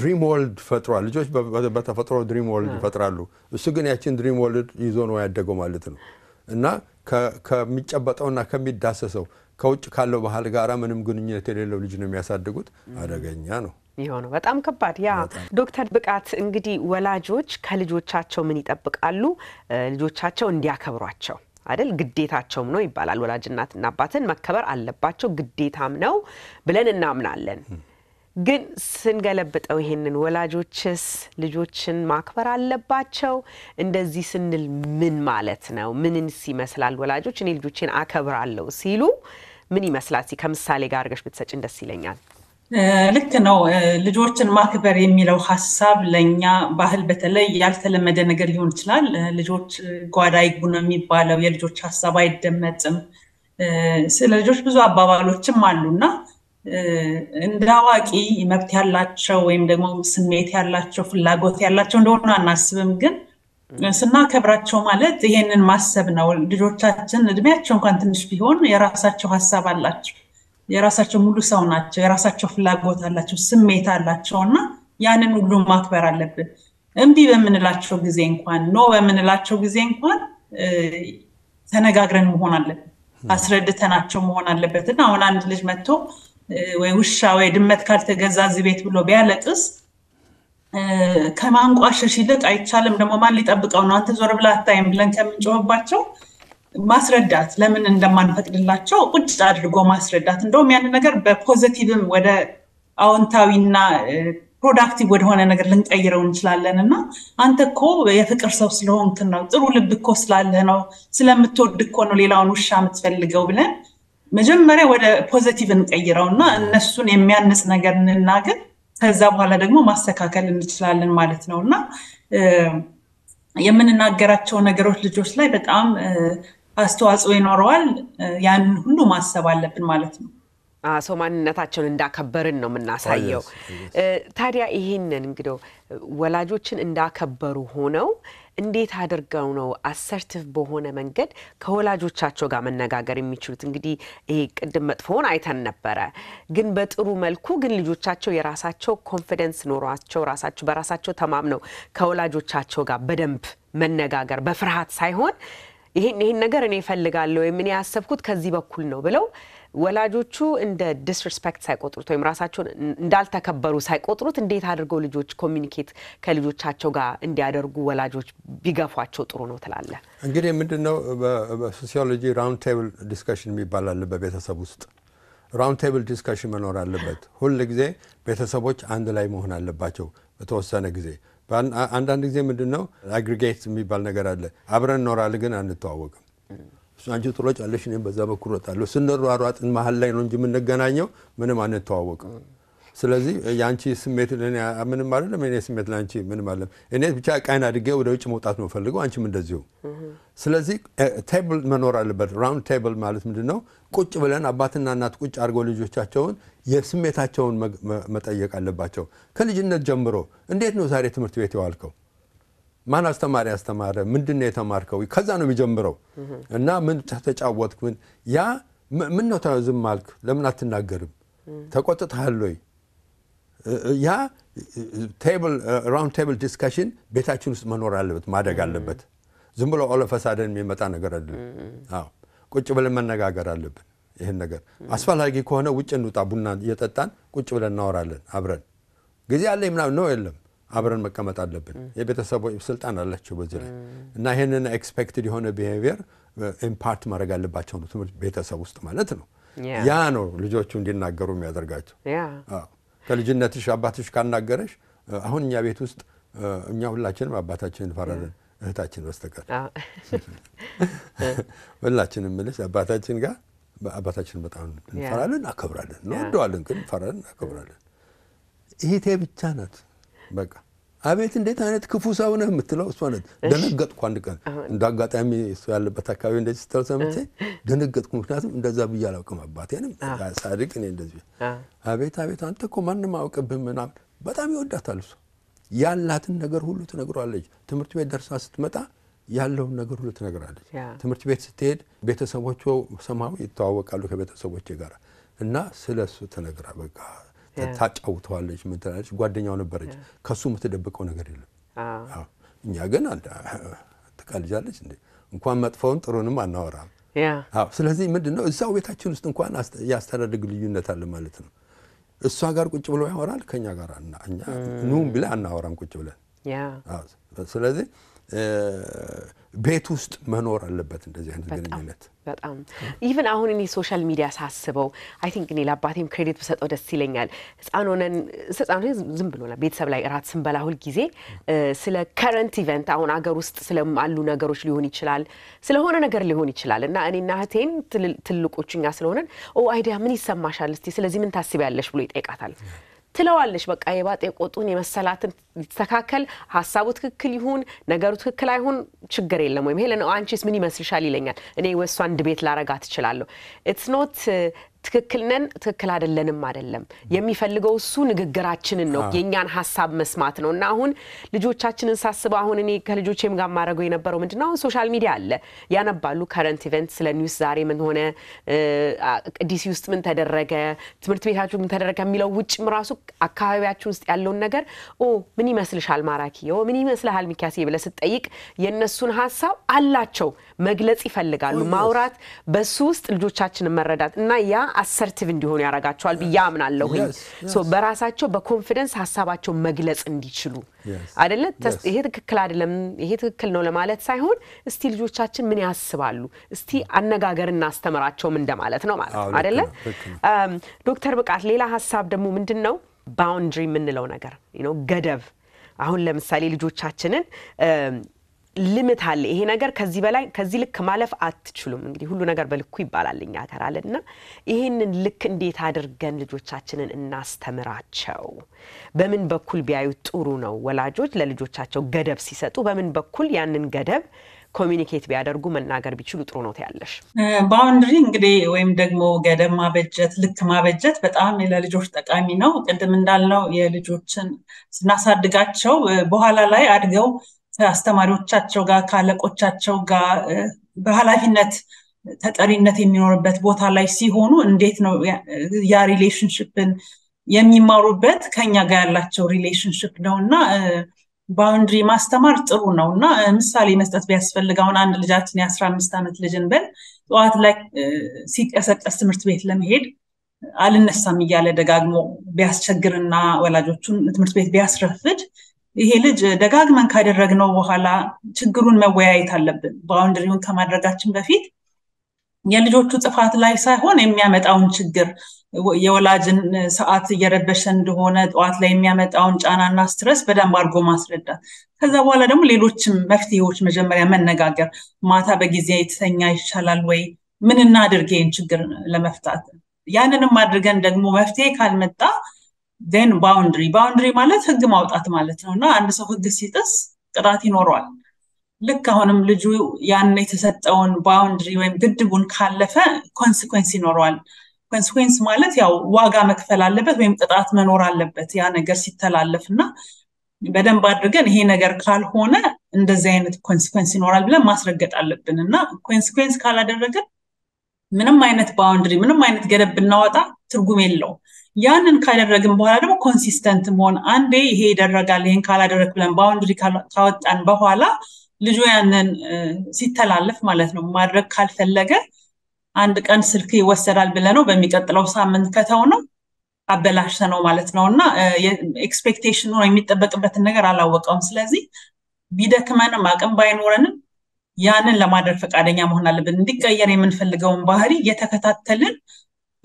ድሪም ወልድ ፈጥሯል። ልጆች በተፈጥሮ ድሪም ወልድ ይፈጥራሉ። እሱ ግን ያችን ድሪም ወልድ ይዞ ነው ያደገው ማለት ነው እና ከሚጨበጠውና ከሚዳሰሰው ከውጭ ካለው ባህል ጋር ምንም ግንኙነት የሌለው ልጅ ነው የሚያሳድጉት። አደገኛ ነው። የሚሆነው በጣም ከባድ ያ ዶክተር ብቃት እንግዲህ ወላጆች ከልጆቻቸው ምን ይጠብቃሉ ልጆቻቸው እንዲያከብሯቸው አይደል ግዴታቸውም ነው ይባላል ወላጅ እናትና አባትን መከበር አለባቸው ግዴታም ነው ብለን እናምናለን ግን ስንገለብጠው ይሄንን ወላጆችስ ልጆችን ማክበር አለባቸው እንደዚህ ስንል ምን ማለት ነው ምንስ ይመስላል ወላጆች እኔ ልጆቼን አከብራለሁ ሲሉ ምን ይመስላል ከምሳሌ ጋር አድርገሽ ብትሰጭን ደስ ይለኛል ልክ ነው። ልጆችን ማክበር የሚለው ሀሳብ ለእኛ ባህል በተለይ ያልተለመደ ነገር ሊሆን ይችላል። ልጆች ጓዳ ይግቡ ነው የሚባለው፣ የልጆች ሀሳብ አይደመጥም። ስለ ልጆች ብዙ አባባሎችም አሉ እና እንደ አዋቂ መብት ያላቸው ወይም ደግሞ ስሜት ያላቸው ፍላጎት ያላቸው እንደሆነ አናስብም። ግን ስናከብራቸው ማለት ይሄንን ማሰብ ነው። ልጆቻችን እድሜያቸው እንኳን ትንሽ ቢሆን የራሳቸው ሀሳብ አላቸው የራሳቸው ሙሉ ሰው ናቸው፣ የራሳቸው ፍላጎት አላቸው፣ ስሜት አላቸው እና ያንን ሁሉ ማክበር አለብን። እምቢ በምንላቸው ጊዜ እንኳን ኖ በምንላቸው ጊዜ እንኳን ተነጋግረን መሆን አለብን። አስረድተናቸው መሆን አለበት እና አሁን አንድ ልጅ መጥቶ ወይ ውሻ ወይ ድመት ካልተገዛ እዚህ ቤት ብሎ ቢያለቅስ ከማንቋሸሽ ይልቅ አይቻልም፣ ደግሞ ማን ሊጠብቀው ነው? አንተ ዞር ብለህ አታይም ብለን ከምንጮህባቸው ማስረዳት ለምን እንደማንፈቅድላቸው ቁጭ አድርጎ ማስረዳት እንደውም ያን ነገር በፖዘቲቭም ወደ አዎንታዊና ፕሮዳክቲቭ ወደሆነ ነገር ልንቀይረው እንችላለን እና አንተ እኮ የፍቅር ሰው ስለሆንክ ነው፣ ጥሩ ልብ እኮ ስላለህ ነው፣ ስለምትወድ እኮ ነው ሌላውን ውሻ የምትፈልገው ብለን መጀመሪያ ወደ ፖዘቲቭ እንቀይረው እና እነሱን የሚያንጽ ነገር እንናገር። ከዛ በኋላ ደግሞ ማስተካከል እንችላለን ማለት ነው እና የምንናገራቸው ነገሮች ልጆች ላይ በጣም አስተዋጽኦ ይኖረዋል። ያንን ሁሉ ማሰብ አለብን ማለት ነው። ሰው ማንነታቸውን እንዳከበርን ነው የምናሳየው። ታዲያ ይሄንን እንግዲህ ወላጆችን እንዳከበሩ ሆነው እንዴት አድርገው ነው አሰርቲቭ በሆነ መንገድ ከወላጆቻቸው ጋር መነጋገር የሚችሉት? እንግዲህ ይሄ ቅድም መጥፎውን አይተን ነበረ፣ ግን በጥሩ መልኩ ግን ልጆቻቸው የራሳቸው ኮንፊደንስ ኖሯቸው ራሳቸው በራሳቸው ተማምነው ከወላጆቻቸው ጋር በደንብ መነጋገር በፍርሃት ሳይሆን ይሄን ይሄን ነገር እኔ እፈልጋለሁ ወይም እኔ ያሰብኩት ከዚህ በኩል ነው ብለው ወላጆቹ እንደ ዲስሪስፔክት ሳይቆጥሩት ወይም ራሳቸውን እንዳልተከበሩ ሳይቆጥሩት እንዴት አድርገው ልጆች ኮሚኒኬት ከልጆቻቸው ጋር እንዲያደርጉ ወላጆች ቢገፏቸው ጥሩ ነው ትላለ። እንግዲህ ምንድን ነው በሶሲዮሎጂ ራውንድ ቴብል ዲስከሽን የሚባል አለ። በቤተሰብ ውስጥ ራውንድ ቴብል ዲስከሽን መኖር አለበት። ሁል ጊዜ ቤተሰቦች አንድ ላይ መሆን አለባቸው በተወሰነ ጊዜ አንዳንድ ጊዜ ምንድን ነው አግሪጌት የሚባል ነገር አለ። አብረን እኖራለን ግን አንተዋወቅም። እሱ አንቺ ትሮጫለሽ፣ እኔም በዛ በኩል እሮጣለሁ። ስንሯሯጥ መሀል ላይ ነው እንጂ የምንገናኘው፣ ምንም አንተዋወቅም። ስለዚህ የአንቺ ስሜት ምንም አይደለም፣ እኔ ስሜት ለአንቺ ምንም አይደለም። እኔ ብቻ ቃይን አድጌ ወደ ውጭ መውጣት ነው ፈልገው፣ አንቺም እንደዚሁ። ስለዚህ ቴብል መኖር አለበት። ራውንድ ቴብል ማለት ምንድን ነው? ቁጭ ብለን አባትና እናት ቁጭ አድርገው ልጆቻቸውን የስሜታቸውን መጠየቅ አለባቸው ከልጅነት ጀምሮ። እንዴት ነው ዛሬ ትምህርት ቤት የዋልከው? ማን አስተማሪ አስተማረ? ምንድን ነው የተማርከው? ከዛ ነው የሚጀምረው እና ምን ተጫወትክ? ያ ምን ነው ዝም አልክ? ለምን አትናገርም? ተቆጥተሃል ወይ? ያ ራውንድ ቴብል ዲስካሽን ቤታችን ውስጥ መኖር አለበት፣ ማደግ አለበት። ዝም ብሎ ኦለፈሳደን የሚመጣ ነገር አለን ቁጭ ብለን መነጋገር አለብን። ይህን ነገር አስፈላጊ ከሆነ ውጭ እንውጣ፣ ቡና እየጠጣን ቁጭ ብለን እናወራለን። አብረን ጊዜ አለ ምናም ነው የለም፣ አብረን መቀመጥ አለብን። የቤተሰቡ ስልጣን አላቸው በዚህ ላይ እና ይህንን ኤክስፔክትድ የሆነ ቢሄቪየር ኢምፓርት uh, ማድረግ አለባቸው ነው ትምህርት ቤተሰብ ውስጥ ማለት ነው። ያ ነው ልጆቹ እንዲናገሩ የሚያደርጋቸው። ከልጅነትሽ አባትሽ ካናገረሽ አሁን እኛ ቤት ውስጥ እኛ ሁላችንም አባታችን እንፈራለን እህታችን በስተቀር ሁላችን ምልስ አባታችን ጋር አባታችን በጣም እንፈራለን፣ አከብራለን፣ እንወደዋለን፣ ግን እንፈራለን፣ አከብራለን። ይሄቴ ብቻ ናት በቃ አቤት እንዴት አይነት ክፉ ሰው ነህ የምትለው እሷ ነት ደነገጥኩ። አንድ ቀን እንደ አጋጣሚ እሱ ያለበት አካባቢ እንደዚህ ስትል ሰምቼ ደነገጥኩ። ምክንያቱም እንደዛ ብዬ አላውቅም። አባቴንም ሳድቅ እኔ እንደዚህ አቤት አቤት አንተ እኮ ማንም አውቅብህ ምናምን። በጣም ይወዳታል እሷ። ያላትን ነገር ሁሉ ትነግሯለች። ትምህርት ቤት ደርሳ ስትመጣ ያለውን ነገር ሁሉ ትነግራለች። ትምህርት ቤት ስትሄድ ቤተሰቦቹ ሰማዊ ይተዋወቃሉ ከቤተሰቦች ጋር እና ስለ እሱ ትነግራ በቃ ታጫውተዋለች፣ ምትላለች ጓደኛው ነበረች። ከሱ የምትደብቀው ነገር የለም። እኛ ግን ትቀልጃለች እንዴ እንኳን መጥፈውን ጥሩንም አናወራም። ስለዚህ ምንድን ነው እዛው ቤታችን ውስጥ እንኳን ያስተዳደግ ልዩነት አለ ማለት ነው። እሷ ጋር ቁጭ ብሎ ያወራል፣ ከኛ ጋር mm. ኑ ብለ አናወራም ቁጭ ብለን። ስለዚህ ቤት ውስጥ መኖር አለበት እንደዚህ አይነት ግንኙነት። በጣም ኢቨን አሁን እኔ ሶሻል ሚዲያ ሳስበው አይ ቲንክ እኔ ለአባቴም ክሬዲት ብሰጠው ደስ ይለኛል። ህጻን ሆነን ህጻን ዝም ብሎ ቤተሰብ ላይ እራት ስንበላ ሁል ጊዜ ስለ ከረንት ኢቨንት አሁን አገር ውስጥ ስለአሉ ነገሮች ሊሆን ይችላል፣ ስለሆነ ነገር ሊሆን ይችላል እና እኔና እህቴን ትልቆቹኛ ስለሆነን ኦ አይዲያ ምን ይሰማሻል እስቲ ስለዚህ ምን ታስቢያለሽ ብሎ ይጠይቃታል። ትለዋለች። በቃ የባጤ ቆጡን የመሰላትን ይስተካከል፣ ሀሳቡ ትክክል ይሁን፣ ነገሩ ትክክል አይሁን፣ ችግር የለም ወይም ሄለን አንቺስ ምን ይመስልሻል ይለኛል። እኔ ወሷ አንድ ቤት ላረጋ ትችላለሁ። ኢትስ ኖት ትክክል ነን ትክክል አይደለንም አይደለም የሚፈልገው እሱ ንግግራችንን ነው የእኛን ሀሳብ መስማት ነው እና አሁን ልጆቻችንን ሳስበው አሁን እኔ ከልጆቼም ጋር ማድረገው የነበረው ምንድን አሁን ሶሻል ሚዲያ አለ ያነባሉ ከረንት ኢቨንት ስለ ኒውስ ዛሬ ምን ሆነ ዲሲ ውስጥ ምን ተደረገ ትምህርት ቤታችሁ ምን ተደረገ የሚለው ውጭም ራሱ አካባቢያችሁ ውስጥ ያለውን ነገር ኦ ምን ይመስልሻል ማራኪ ኦ ምን ይመስልሃል ሚኪያሴ ብለ ስትጠይቅ የእነሱን ሀሳብ አላቸው መግለጽ ይፈልጋሉ ማውራት በሱ ውስጥ ልጆቻችንን መረዳት እና ያ አሰርቲቭ እንዲሆኑ ያደርጋቸዋል ብዬ አምናለሁኝ። በራሳቸው በኮንፊደንስ ሀሳባቸው መግለጽ እንዲችሉ አይደለ? ይሄ ትክክል አይደለም፣ ይሄ ትክክል ነው ለማለት ሳይሆን እስቲ ልጆቻችን ምን ያስባሉ፣ እስቲ አነጋገር እናስተምራቸውም እንደማለት ነው ማለት ነው አይደለ? ዶክተር ብቃት ሌላ ሀሳብ ደግሞ ምንድን ነው ባውንድሪ የምንለው ነገር ገደብ አሁን ለምሳሌ ልጆቻችንን ልምት አለ። ይሄ ነገር ከዚህ በላይ ከዚህ ልክ ማለፍ አትችሉም። እንግዲህ ሁሉ ነገር በልኩ ይባላል እኛ ሀገር እና ይሄንን ልክ እንዴት አድርገን ልጆቻችንን እናስተምራቸው? በምን በኩል ቢያዩት ጥሩ ነው? ወላጆች ለልጆቻቸው ገደብ ሲሰጡ በምን በኩል ያንን ገደብ ኮሚኒኬት ቢያደርጉ መናገር ቢችሉ ጥሩ ነው ያለሽ? ባውንድሪ እንግዲህ ወይም ደግሞ ገደብ ማበጀት ልክ ማበጀት በጣም ለልጆች ጠቃሚ ነው። ቅድም እንዳልነው የልጆችን ስናሳድጋቸው በኋላ ላይ አድገው ከአስተማሪዎቻቸው ጋር ከአለቆቻቸው ጋር በሀላፊነት ተጠሪነት የሚኖርበት ቦታ ላይ ሲሆኑ እንዴት ነው ያ ሪሌሽንሽፕን የሚማሩበት ከኛ ጋር ያላቸው ሪሌሽንሽፕ ነው እና ባውንድሪ ማስተማር ጥሩ ነው እና ምሳሌ መስጠት ቢያስፈልግ አሁን አንድ ልጃችን የአስራ አምስት ዓመት ልጅን በል ጠዋት ላይ ሲቀሰቀስ ትምህርት ቤት ለመሄድ አልነሳም እያለ ደጋግሞ ቢያስቸግርና ወላጆቹን ትምህርት ቤት ቢያስረፍድ ይሄ ልጅ ደጋግመን ካደረግነው በኋላ ችግሩን መወያየት አለብን። ባውንድሪውን ከማድረጋችን በፊት የልጆቹ ጥፋት ላይ ሳይሆን የሚያመጣውን ችግር የወላጅን ሰዓት እየረበሸ እንደሆነ ጠዋት ላይ የሚያመጣውን ጫናና ስትረስ በደንብ አድርጎ ማስረዳት። ከዛ በኋላ ደግሞ ሌሎችም መፍትሄዎች መጀመሪያ መነጋገር። ማታ በጊዜ የተሰኛ ይቻላል ወይ? ምን እናድርግ ይህን ችግር ለመፍታት? ያንንም አድርገን ደግሞ መፍትሄ ካልመጣ ን ባውንድሪ ባውንድሪ ማለት ህግ ማውጣት ማለት ነው እና አንድ ሰው ህግ ሲጥስ ቅጣት ይኖረዋል። ልክ አሁንም ልጁ ያን የተሰጠውን ባውንድሪ ወይም ግድቡን ካለፈ ኮንስኮንስ ይኖረዋል። ኮንስኮንስ ማለት ያው ዋጋ መክፈል አለበት ወይም ቅጣት መኖር አለበት ያ ነገር ሲተላለፍ እና በደንብ አድርገን ይሄ ነገር ካልሆነ እንደዚህ አይነት ኮንስኮንስ ይኖራል ብለን ማስረገጥ አለብን እና ኮንስኮንስ ካላደረገን ምንም አይነት ባውንድሪ ምንም አይነት ገደብ ብናወጣ ትርጉም የለው። ያንን ካደረግን በኋላ ደግሞ ኮንሲስተንት መሆን አንዴ ይሄ ይደረጋል ይህን ካላደረግ ብለን ባውንድሪ ካወጣን በኋላ ልጁ ያንን ሲተላለፍ ማለት ነው ማድረግ ካልፈለገ አንድ ቀን ስልክ ይወሰዳል ብለ ነው በሚቀጥለው ሳምንት ከተው ነው አበላሽተ ነው ማለት ነው እና ኤክስፔክቴሽን የሚጠበቅበትን ነገር አላወቀውም ስለዚህ ቢደክመንም አቅም ባይኖረንም ያንን ለማድረግ ፈቃደኛ መሆን አለብን እንዲቀየር የምንፈልገውን ባህሪ እየተከታተልን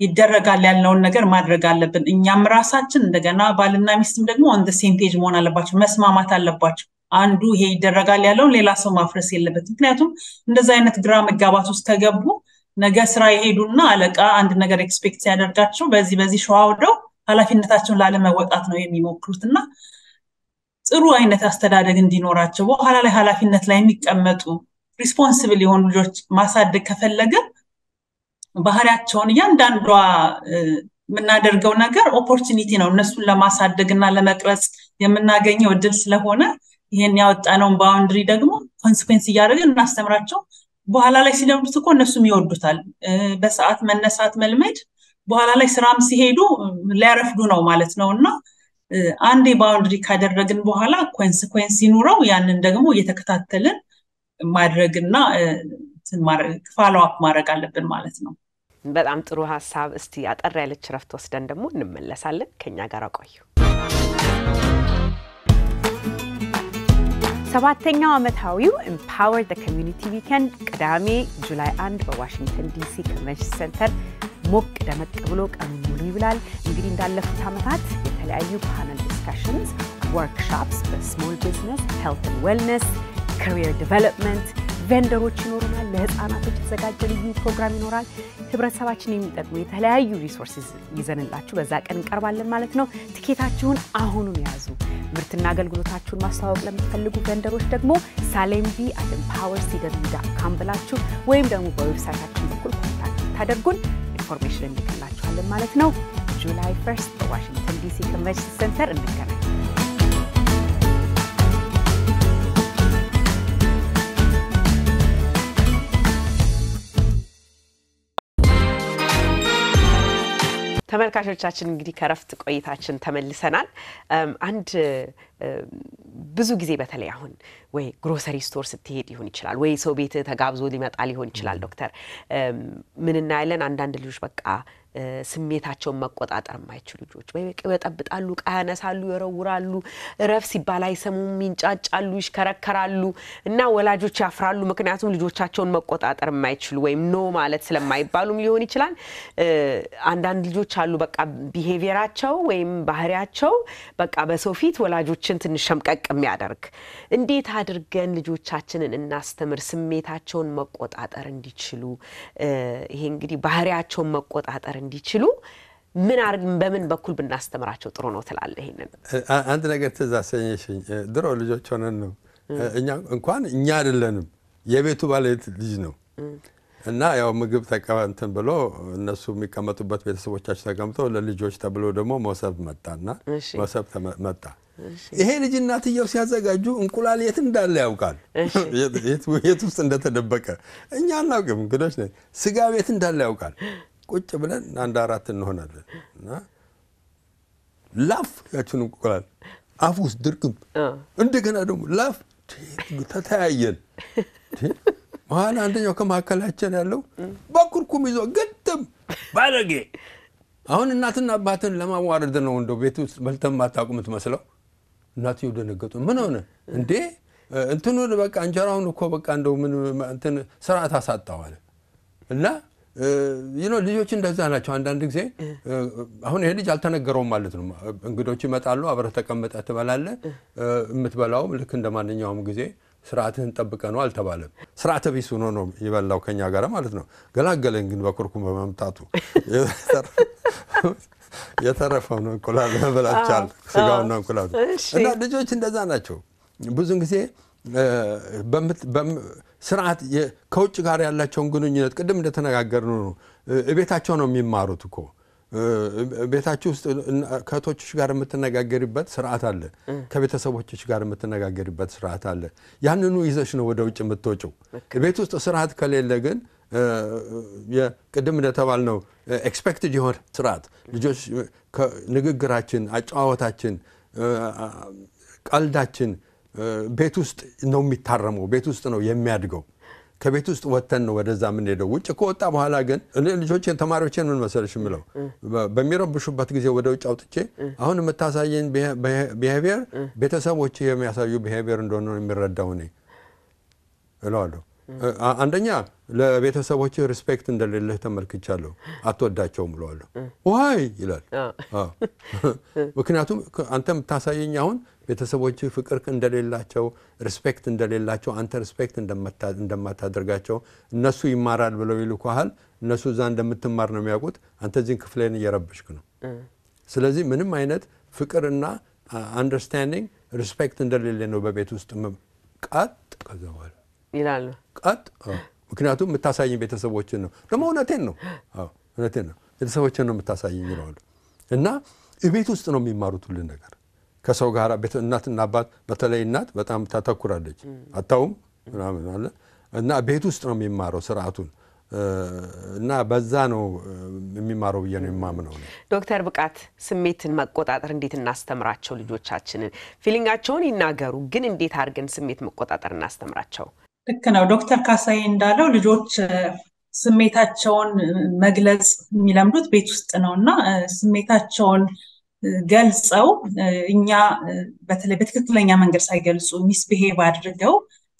ይደረጋል ያለውን ነገር ማድረግ አለብን። እኛም ራሳችን እንደገና ባልና ሚስትም ደግሞ ኦን ሴንቴጅ መሆን አለባቸው፣ መስማማት አለባቸው። አንዱ ይሄ ይደረጋል ያለውን ሌላ ሰው ማፍረስ የለበት። ምክንያቱም እንደዚ አይነት ግራ መጋባት ውስጥ ከገቡ ነገ ስራ የሄዱና አለቃ አንድ ነገር ኤክስፔክት ያደርጋቸው በዚህ በዚህ ሸዋውደው ኃላፊነታቸውን ላለመወጣት ነው የሚሞክሩት እና ጥሩ አይነት አስተዳደግ እንዲኖራቸው በኋላ ላይ ኃላፊነት ላይ የሚቀመጡ ሪስፖንስብል የሆኑ ልጆች ማሳደግ ከፈለገ ባህሪያቸውን እያንዳንዷ የምናደርገው ነገር ኦፖርቹኒቲ ነው እነሱን ለማሳደግ እና ለመቅረጽ የምናገኘው እድል ስለሆነ ይህን ያወጣነውን ባውንድሪ ደግሞ ኮንስኩንስ እያደረገን እናስተምራቸው በኋላ ላይ ሲለምዱት እኮ እነሱም ይወዱታል በሰዓት መነሳት መልመድ በኋላ ላይ ስራም ሲሄዱ ሊያረፍዱ ነው ማለት ነው እና አንዴ ባውንድሪ ካደረግን በኋላ ኮንስኮንስ ሲኖረው ያንን ደግሞ እየተከታተልን ማድረግና ፋሎአፕ ማድረግ አለብን ማለት ነው በጣም ጥሩ ሀሳብ። እስቲ አጠር ያለች ረፍት ወስደን ደግሞ እንመለሳለን። ከኛ ጋር ቆዩ። ሰባተኛው ዓመታዊው ኤምፓወር ዘ ኮሚኒቲ ዊኬንድ ቅዳሜ ጁላይ አንድ በዋሽንግተን ዲሲ ኮንቨንሽን ሴንተር ሞቅ ደመቅ ብሎ ቀኑ ሙሉ ይብላል። እንግዲህ እንዳለፉት ዓመታት የተለያዩ ፓነል ዲስካሽንስ፣ ወርክሾፕስ በስሞል ቢዝነስ፣ ሄልት ዌልነስ፣ ካሪየር ዲቨሎፕመንት ቬንደሮች ይኖሩናል። ለህፃናቶች የተዘጋጀ ልዩ ፕሮግራም ይኖራል። ህብረተሰባችን የሚጠቅሙ የተለያዩ ሪሶርስ ይዘንላችሁ በዛ ቀን እንቀርባለን ማለት ነው። ትኬታችሁን አሁኑን ያዙ። ምርትና አገልግሎታችሁን ማስተዋወቅ ለምትፈልጉ ቬንደሮች ደግሞ ሳሌምቢ አደም ፓወር ሲደብሊ ዳት ካም ብላችሁ ወይም ደግሞ በዌብሳይታችን በኩል ኮንታክት ታደርጉን ኢንፎርሜሽን እንልክላችኋለን ማለት ነው። ጁላይ ፈርስት በዋሽንግተን ዲሲ ኮንቨንሽን ሴንተር እንገናኝ። ተመልካቾቻችን እንግዲህ ከረፍት ቆይታችን ተመልሰናል። አንድ ብዙ ጊዜ በተለይ አሁን ወይ ግሮሰሪ ስቶር ስትሄድ ሊሆን ይችላል ወይ ሰው ቤት ተጋብዞ ሊመጣ ሊሆን ይችላል ዶክተር ምን እናያለን አንዳንድ ልጆች በቃ ስሜታቸውን መቆጣጠር የማይችሉ ልጆች ይበጠብጣሉ፣ ዕቃ ያነሳሉ፣ ይወረውራሉ፣ እረፍ ሲባል አይሰሙም፣ ይንጫጫሉ፣ ይሽከረከራሉ እና ወላጆች ያፍራሉ። ምክንያቱም ልጆቻቸውን መቆጣጠር የማይችሉ ወይም ኖ ማለት ስለማይባሉም ሊሆን ይችላል። አንዳንድ ልጆች አሉ በቃ ቢሄቪየራቸው ወይም ባህሪያቸው በቃ በሰው ፊት ወላጆችን ትንሽ ሸምቀቅ የሚያደርግ እንዴት አድርገን ልጆቻችንን እናስተምር ስሜታቸውን መቆጣጠር እንዲችሉ ይሄ እንግዲህ ባህሪያቸውን መቆጣጠር እንዲችሉ ምን አድርግን በምን በኩል ብናስተምራቸው ጥሩ ነው ትላለህ? ይሄንን አንድ ነገር ትዝ ድሮ ልጆች ሆነን ነው እኛ እንኳን እኛ አይደለንም የቤቱ ባለቤት ልጅ ነው እና ያው ምግብ ተቀበንትን ብሎ እነሱ የሚቀመጡበት ቤተሰቦቻቸው ተቀምጦ ለልጆች ተብሎ ደግሞ መሰብ መጣና መሰብ መጣ። ይሄ ልጅ እናትየው ሲያዘጋጁ እንቁላል የት እንዳለ ያውቃል፣ የት ውስጥ እንደተደበቀ እኛ አናውቅም፣ እንግዶች ስጋ ቤት እንዳለ ያውቃል። ቁጭ ብለን አንድ አራት እንሆናለን እና ላፍ ያችን እንቁላል አፍ ውስጥ ድርግም እንደገና ደግሞ ላፍ ተተያየን። መሀል አንደኛው ከመካከላችን ያለው በኩርኩም ይዞ ግጥም ባለጌ። አሁን እናትና አባትን ለማዋረድ ነው እንደው ቤት ውስጥ በልተን ማታውቁ የምትመስለው። እናትዮ ደነገጡ። ምን ሆነ እንዴ? እንትኑን በቃ እንጀራውን እኮ በቃ እንደው ምን እንትን ስርዓት አሳጣዋል እና ይኖ ልጆች እንደዛ ናቸው። አንዳንድ ጊዜ አሁን ይሄ ልጅ አልተነገረውም ማለት ነው። እንግዶች ይመጣሉ፣ አብረህ ተቀመጠ ትበላለ። የምትበላውም ልክ እንደ ማንኛውም ጊዜ ስርዓትህን ጠብቀ ነው አልተባለም። ስርዓተ ቢስ ሆኖ ነው ይበላው ከኛ ጋር ማለት ነው። ገላገለን ግን በኩርኩም በመምጣቱ የተረፈው ነው እንቁላል በላቻል ስጋውና እንቁላሉ እና ልጆች እንደዛ ናቸው ብዙን ጊዜ ስርዓት ከውጭ ጋር ያላቸውን ግንኙነት ቅድም እንደተነጋገር ነው። ቤታቸው ነው የሚማሩት እኮ ቤታችሁ ውስጥ ከእህቶችሽ ጋር የምትነጋገሪበት ስርዓት አለ። ከቤተሰቦች ጋር የምትነጋገሪበት ስርዓት አለ። ያንኑ ይዘሽ ነው ወደ ውጭ የምትወጭው ቤት ውስጥ ስርዓት ከሌለ ግን ቅድም እንደተባል ነው ኤክስፔክትድ የሆነ ስርዓት ልጆች ንግግራችን፣ አጨዋወታችን፣ ቀልዳችን ቤት ውስጥ ነው የሚታረመው፣ ቤት ውስጥ ነው የሚያድገው። ከቤት ውስጥ ወጥተን ነው ወደዛ የምንሄደው። ውጭ ከወጣ በኋላ ግን ልጆቼን፣ ተማሪዎቼን ምን መሰለሽ የምለው በሚረብሹበት ጊዜ ወደ ውጭ አውጥቼ አሁን የምታሳየኝ ቢሄቪየር ቤተሰቦች የሚያሳዩ ቢሄቪየር እንደሆነ የሚረዳው እኔ እለዋለሁ። አንደኛ ለቤተሰቦች ሪስፔክት እንደሌለህ ተመልክቻለሁ፣ አትወዳቸውም ብለዋለሁ። ዋይ ይላል። ምክንያቱም አንተ የምታሳየኝ አሁን ቤተሰቦች ፍቅር እንደሌላቸው፣ ሪስፔክት እንደሌላቸው፣ አንተ ሪስፔክት እንደማታደርጋቸው እነሱ ይማራል ብለው ይልኳሃል። እነሱ እዛ እንደምትማር ነው የሚያውቁት። አንተ እዚህን ክፍሌን እየረበሽክ ነው። ስለዚህ ምንም አይነት ፍቅርና አንደርስታንዲንግ ሪስፔክት እንደሌለ ነው በቤት ውስጥ ቃጥ ከዘዋል ይላሉ። ቀጥ ምክንያቱም የምታሳየኝ ቤተሰቦችን ነው። ደግሞ እውነቴን ነው እውነቴን ነው ቤተሰቦችን ነው ይለዋሉ። እና ቤት ውስጥ ነው የሚማሩት ሁሉ ነገር ከሰው ጋር እናትና አባት፣ በተለይ እናት በጣም ታተኩራለች። አታውም ምናምን አለ እና ቤት ውስጥ ነው የሚማረው ስርዓቱን እና በዛ ነው የሚማረው ብዬ ነው የማምነው። ዶክተር ብቃት ስሜትን መቆጣጠር እንዴት እናስተምራቸው ልጆቻችንን? ፊሊንጋቸውን ይናገሩ፣ ግን እንዴት አድርገን ስሜት መቆጣጠር እናስተምራቸው? ልክ ነው ዶክተር ካሳይ እንዳለው ልጆች ስሜታቸውን መግለጽ የሚለምዱት ቤት ውስጥ ነው እና ስሜታቸውን ገልጸው እኛ በተለይ በትክክለኛ መንገድ ሳይገልጹ ሚስብሄቭ አድርገው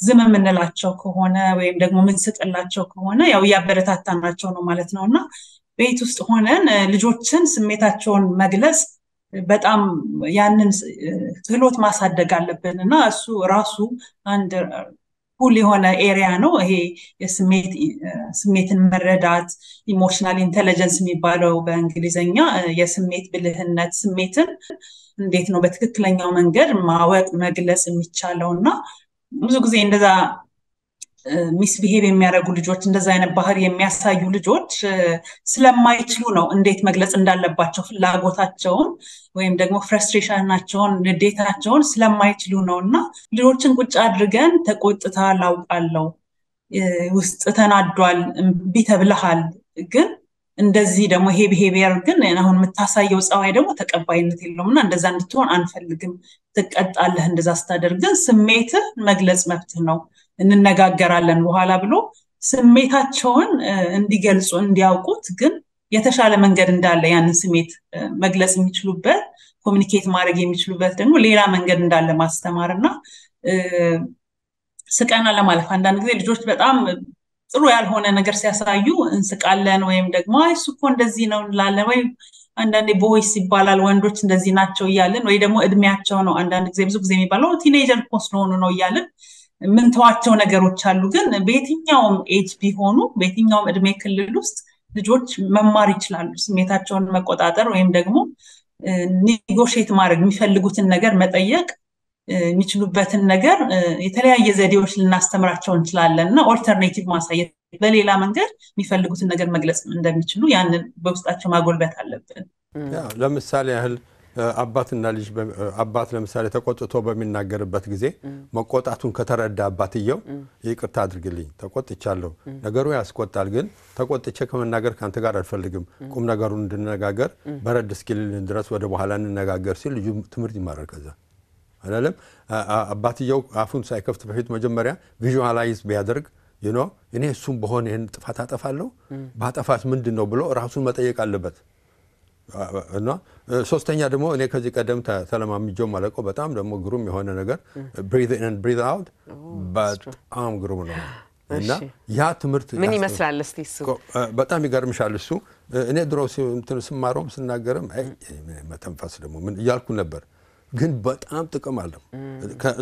ዝም የምንላቸው ከሆነ ወይም ደግሞ ምንስጥላቸው ከሆነ ያው እያበረታታናቸው ነው ማለት ነው እና ቤት ውስጥ ሆነን ልጆችን ስሜታቸውን መግለጽ በጣም ያንን ክህሎት ማሳደግ አለብን እና እሱ ራሱ አንድ ኩል የሆነ ኤሪያ ነው ይሄ ስሜትን መረዳት ኢሞሽናል ኢንቴለጀንስ የሚባለው በእንግሊዝኛ የስሜት ብልህነት ስሜትን እንዴት ነው በትክክለኛው መንገድ ማወቅ መግለጽ የሚቻለው እና ብዙ ጊዜ እንደዛ ሚስብሄብ የሚያደርጉ ልጆች እንደዚ አይነት ባህሪ የሚያሳዩ ልጆች ስለማይችሉ ነው እንዴት መግለጽ እንዳለባቸው ፍላጎታቸውን ወይም ደግሞ ፍረስትሬሽናቸውን ንዴታቸውን ስለማይችሉ ነው እና ልጆችን ቁጭ አድርገን ተቆጥታ ላውቃለው ውስጥ ተናዷል ቢተብልሃል ግን እንደዚህ ደግሞ ይሄ ብሄብየር ግን አሁን የምታሳየው ፀዋይ ደግሞ ተቀባይነት የለውም እና እንደዛ እንድትሆን አንፈልግም ትቀጣለህ እንደዛ ስታደርግ ግን ስሜትህ መግለጽ መብትህ ነው እንነጋገራለን በኋላ ብሎ ስሜታቸውን እንዲገልጹ እንዲያውቁት ግን የተሻለ መንገድ እንዳለ ያንን ስሜት መግለጽ የሚችሉበት ኮሚኒኬት ማድረግ የሚችሉበት ደግሞ ሌላ መንገድ እንዳለ ማስተማር እና ስቀና ለማለፍ አንዳንድ ጊዜ ልጆች በጣም ጥሩ ያልሆነ ነገር ሲያሳዩ እንስቃለን ወይም ደግሞ እሱ እኮ እንደዚህ ነው እንላለን ወይም አንዳንዴ ቦይስ ይባላል ወንዶች እንደዚህ ናቸው እያለን ወይ ደግሞ እድሜያቸው ነው አንዳንድ ጊዜ ብዙ ጊዜ የሚባለው ቲኔጀር እኮ ስለሆኑ ነው እያለን የምንተዋቸው ነገሮች አሉ። ግን በየትኛውም ኤጅ ቢሆኑ በየትኛውም እድሜ ክልል ውስጥ ልጆች መማር ይችላሉ። ስሜታቸውን መቆጣጠር ወይም ደግሞ ኔጎሽት ማድረግ የሚፈልጉትን ነገር መጠየቅ የሚችሉበትን ነገር የተለያየ ዘዴዎች ልናስተምራቸው እንችላለን እና ኦልተርኔቲቭ ማሳየት በሌላ መንገድ የሚፈልጉትን ነገር መግለጽ እንደሚችሉ ያንን በውስጣቸው ማጎልበት አለብን። ለምሳሌ ያህል አባትና ልጅ አባት ለምሳሌ ተቆጥቶ በሚናገርበት ጊዜ መቆጣቱን ከተረዳ አባትየው ይቅርታ አድርግልኝ ተቆጥቻለሁ፣ ነገሩ ያስቆጣል፣ ግን ተቆጥቼ ከመናገር ከአንተ ጋር አልፈልግም፣ ቁም ነገሩን እንድነጋገር በረድ እስኪልልን ድረስ ወደ በኋላ እንነጋገር ሲል ልጁ ትምህርት ይማራል። ከዛ አላለም አባትየው አፉን ሳይከፍት በፊት መጀመሪያ ቪዥዋላይዝ ቢያደርግ ይኖ እኔ እሱም በሆነ ይህን ጥፋት አጠፋለሁ፣ ባጠፋት ምንድን ነው ብሎ ራሱን መጠየቅ አለበት። እና ሶስተኛ ደግሞ እኔ ከዚህ ቀደም ተለማምጆ ማለቆ በጣም ደግሞ ግሩም የሆነ ነገር ብሪዝ ኢን ብሪዝ አውት በጣም ግሩም ነው። እና ያ ትምህርት ምን ይመስላል? እስቲ እሱ በጣም ይገርምሻል። እሱ እኔ ድሮ ስማረውም ስናገርም መተንፈስ ደግሞ ምን እያልኩ ነበር ግን በጣም ጥቅም አለው።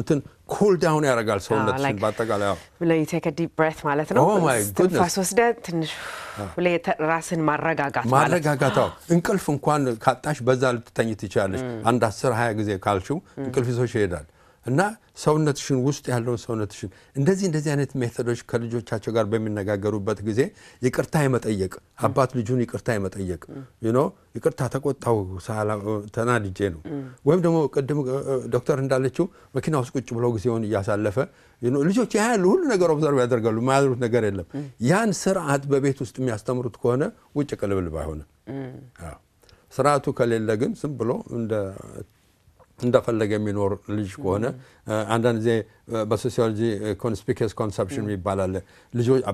እንትን ኩል ዳውን ያደርጋል ሰውነትሽን ah, በአጠቃላይ ቴክዲፕ ብሬት ማለት ነው። oh ትንፋስ ወስደ ትንሽ ራስን ማረጋጋት ማረጋጋት። እንቅልፍ እንኳን ካጣሽ በዛ ልትተኝ ትችላለሽ። አንድ አስር ሀያ ጊዜ ካልሽው እንቅልፍ ይዞሽ ይሄዳል። እና ሰውነትሽን ውስጥ ያለውን ሰውነትሽን እንደዚህ እንደዚህ አይነት ሜቶዶች ከልጆቻቸው ጋር በሚነጋገሩበት ጊዜ ይቅርታ የመጠየቅ አባት ልጁን ይቅርታ የመጠየቅ ኖ ይቅርታ ተቆጣው ተናድጄ ነው። ወይም ደግሞ ቅድም ዶክተር እንዳለችው መኪና ውስጥ ቁጭ ብለው ጊዜውን እያሳለፈ ልጆች ያያሉ፣ ሁሉ ነገር ኦብዘርቭ ያደርጋሉ። የማያሉት ነገር የለም። ያን ስርዓት በቤት ውስጥ የሚያስተምሩት ከሆነ ውጭ ቅልብልብ አይሆንም። ስርዓቱ ከሌለ ግን ስም ብሎ እንደ እንደፈለገ የሚኖር ልጅ ከሆነ አንዳንድ ጊዜ በሶሲዮሎጂ ኮንስፒከስ ኮንሰፕሽን ይባላል።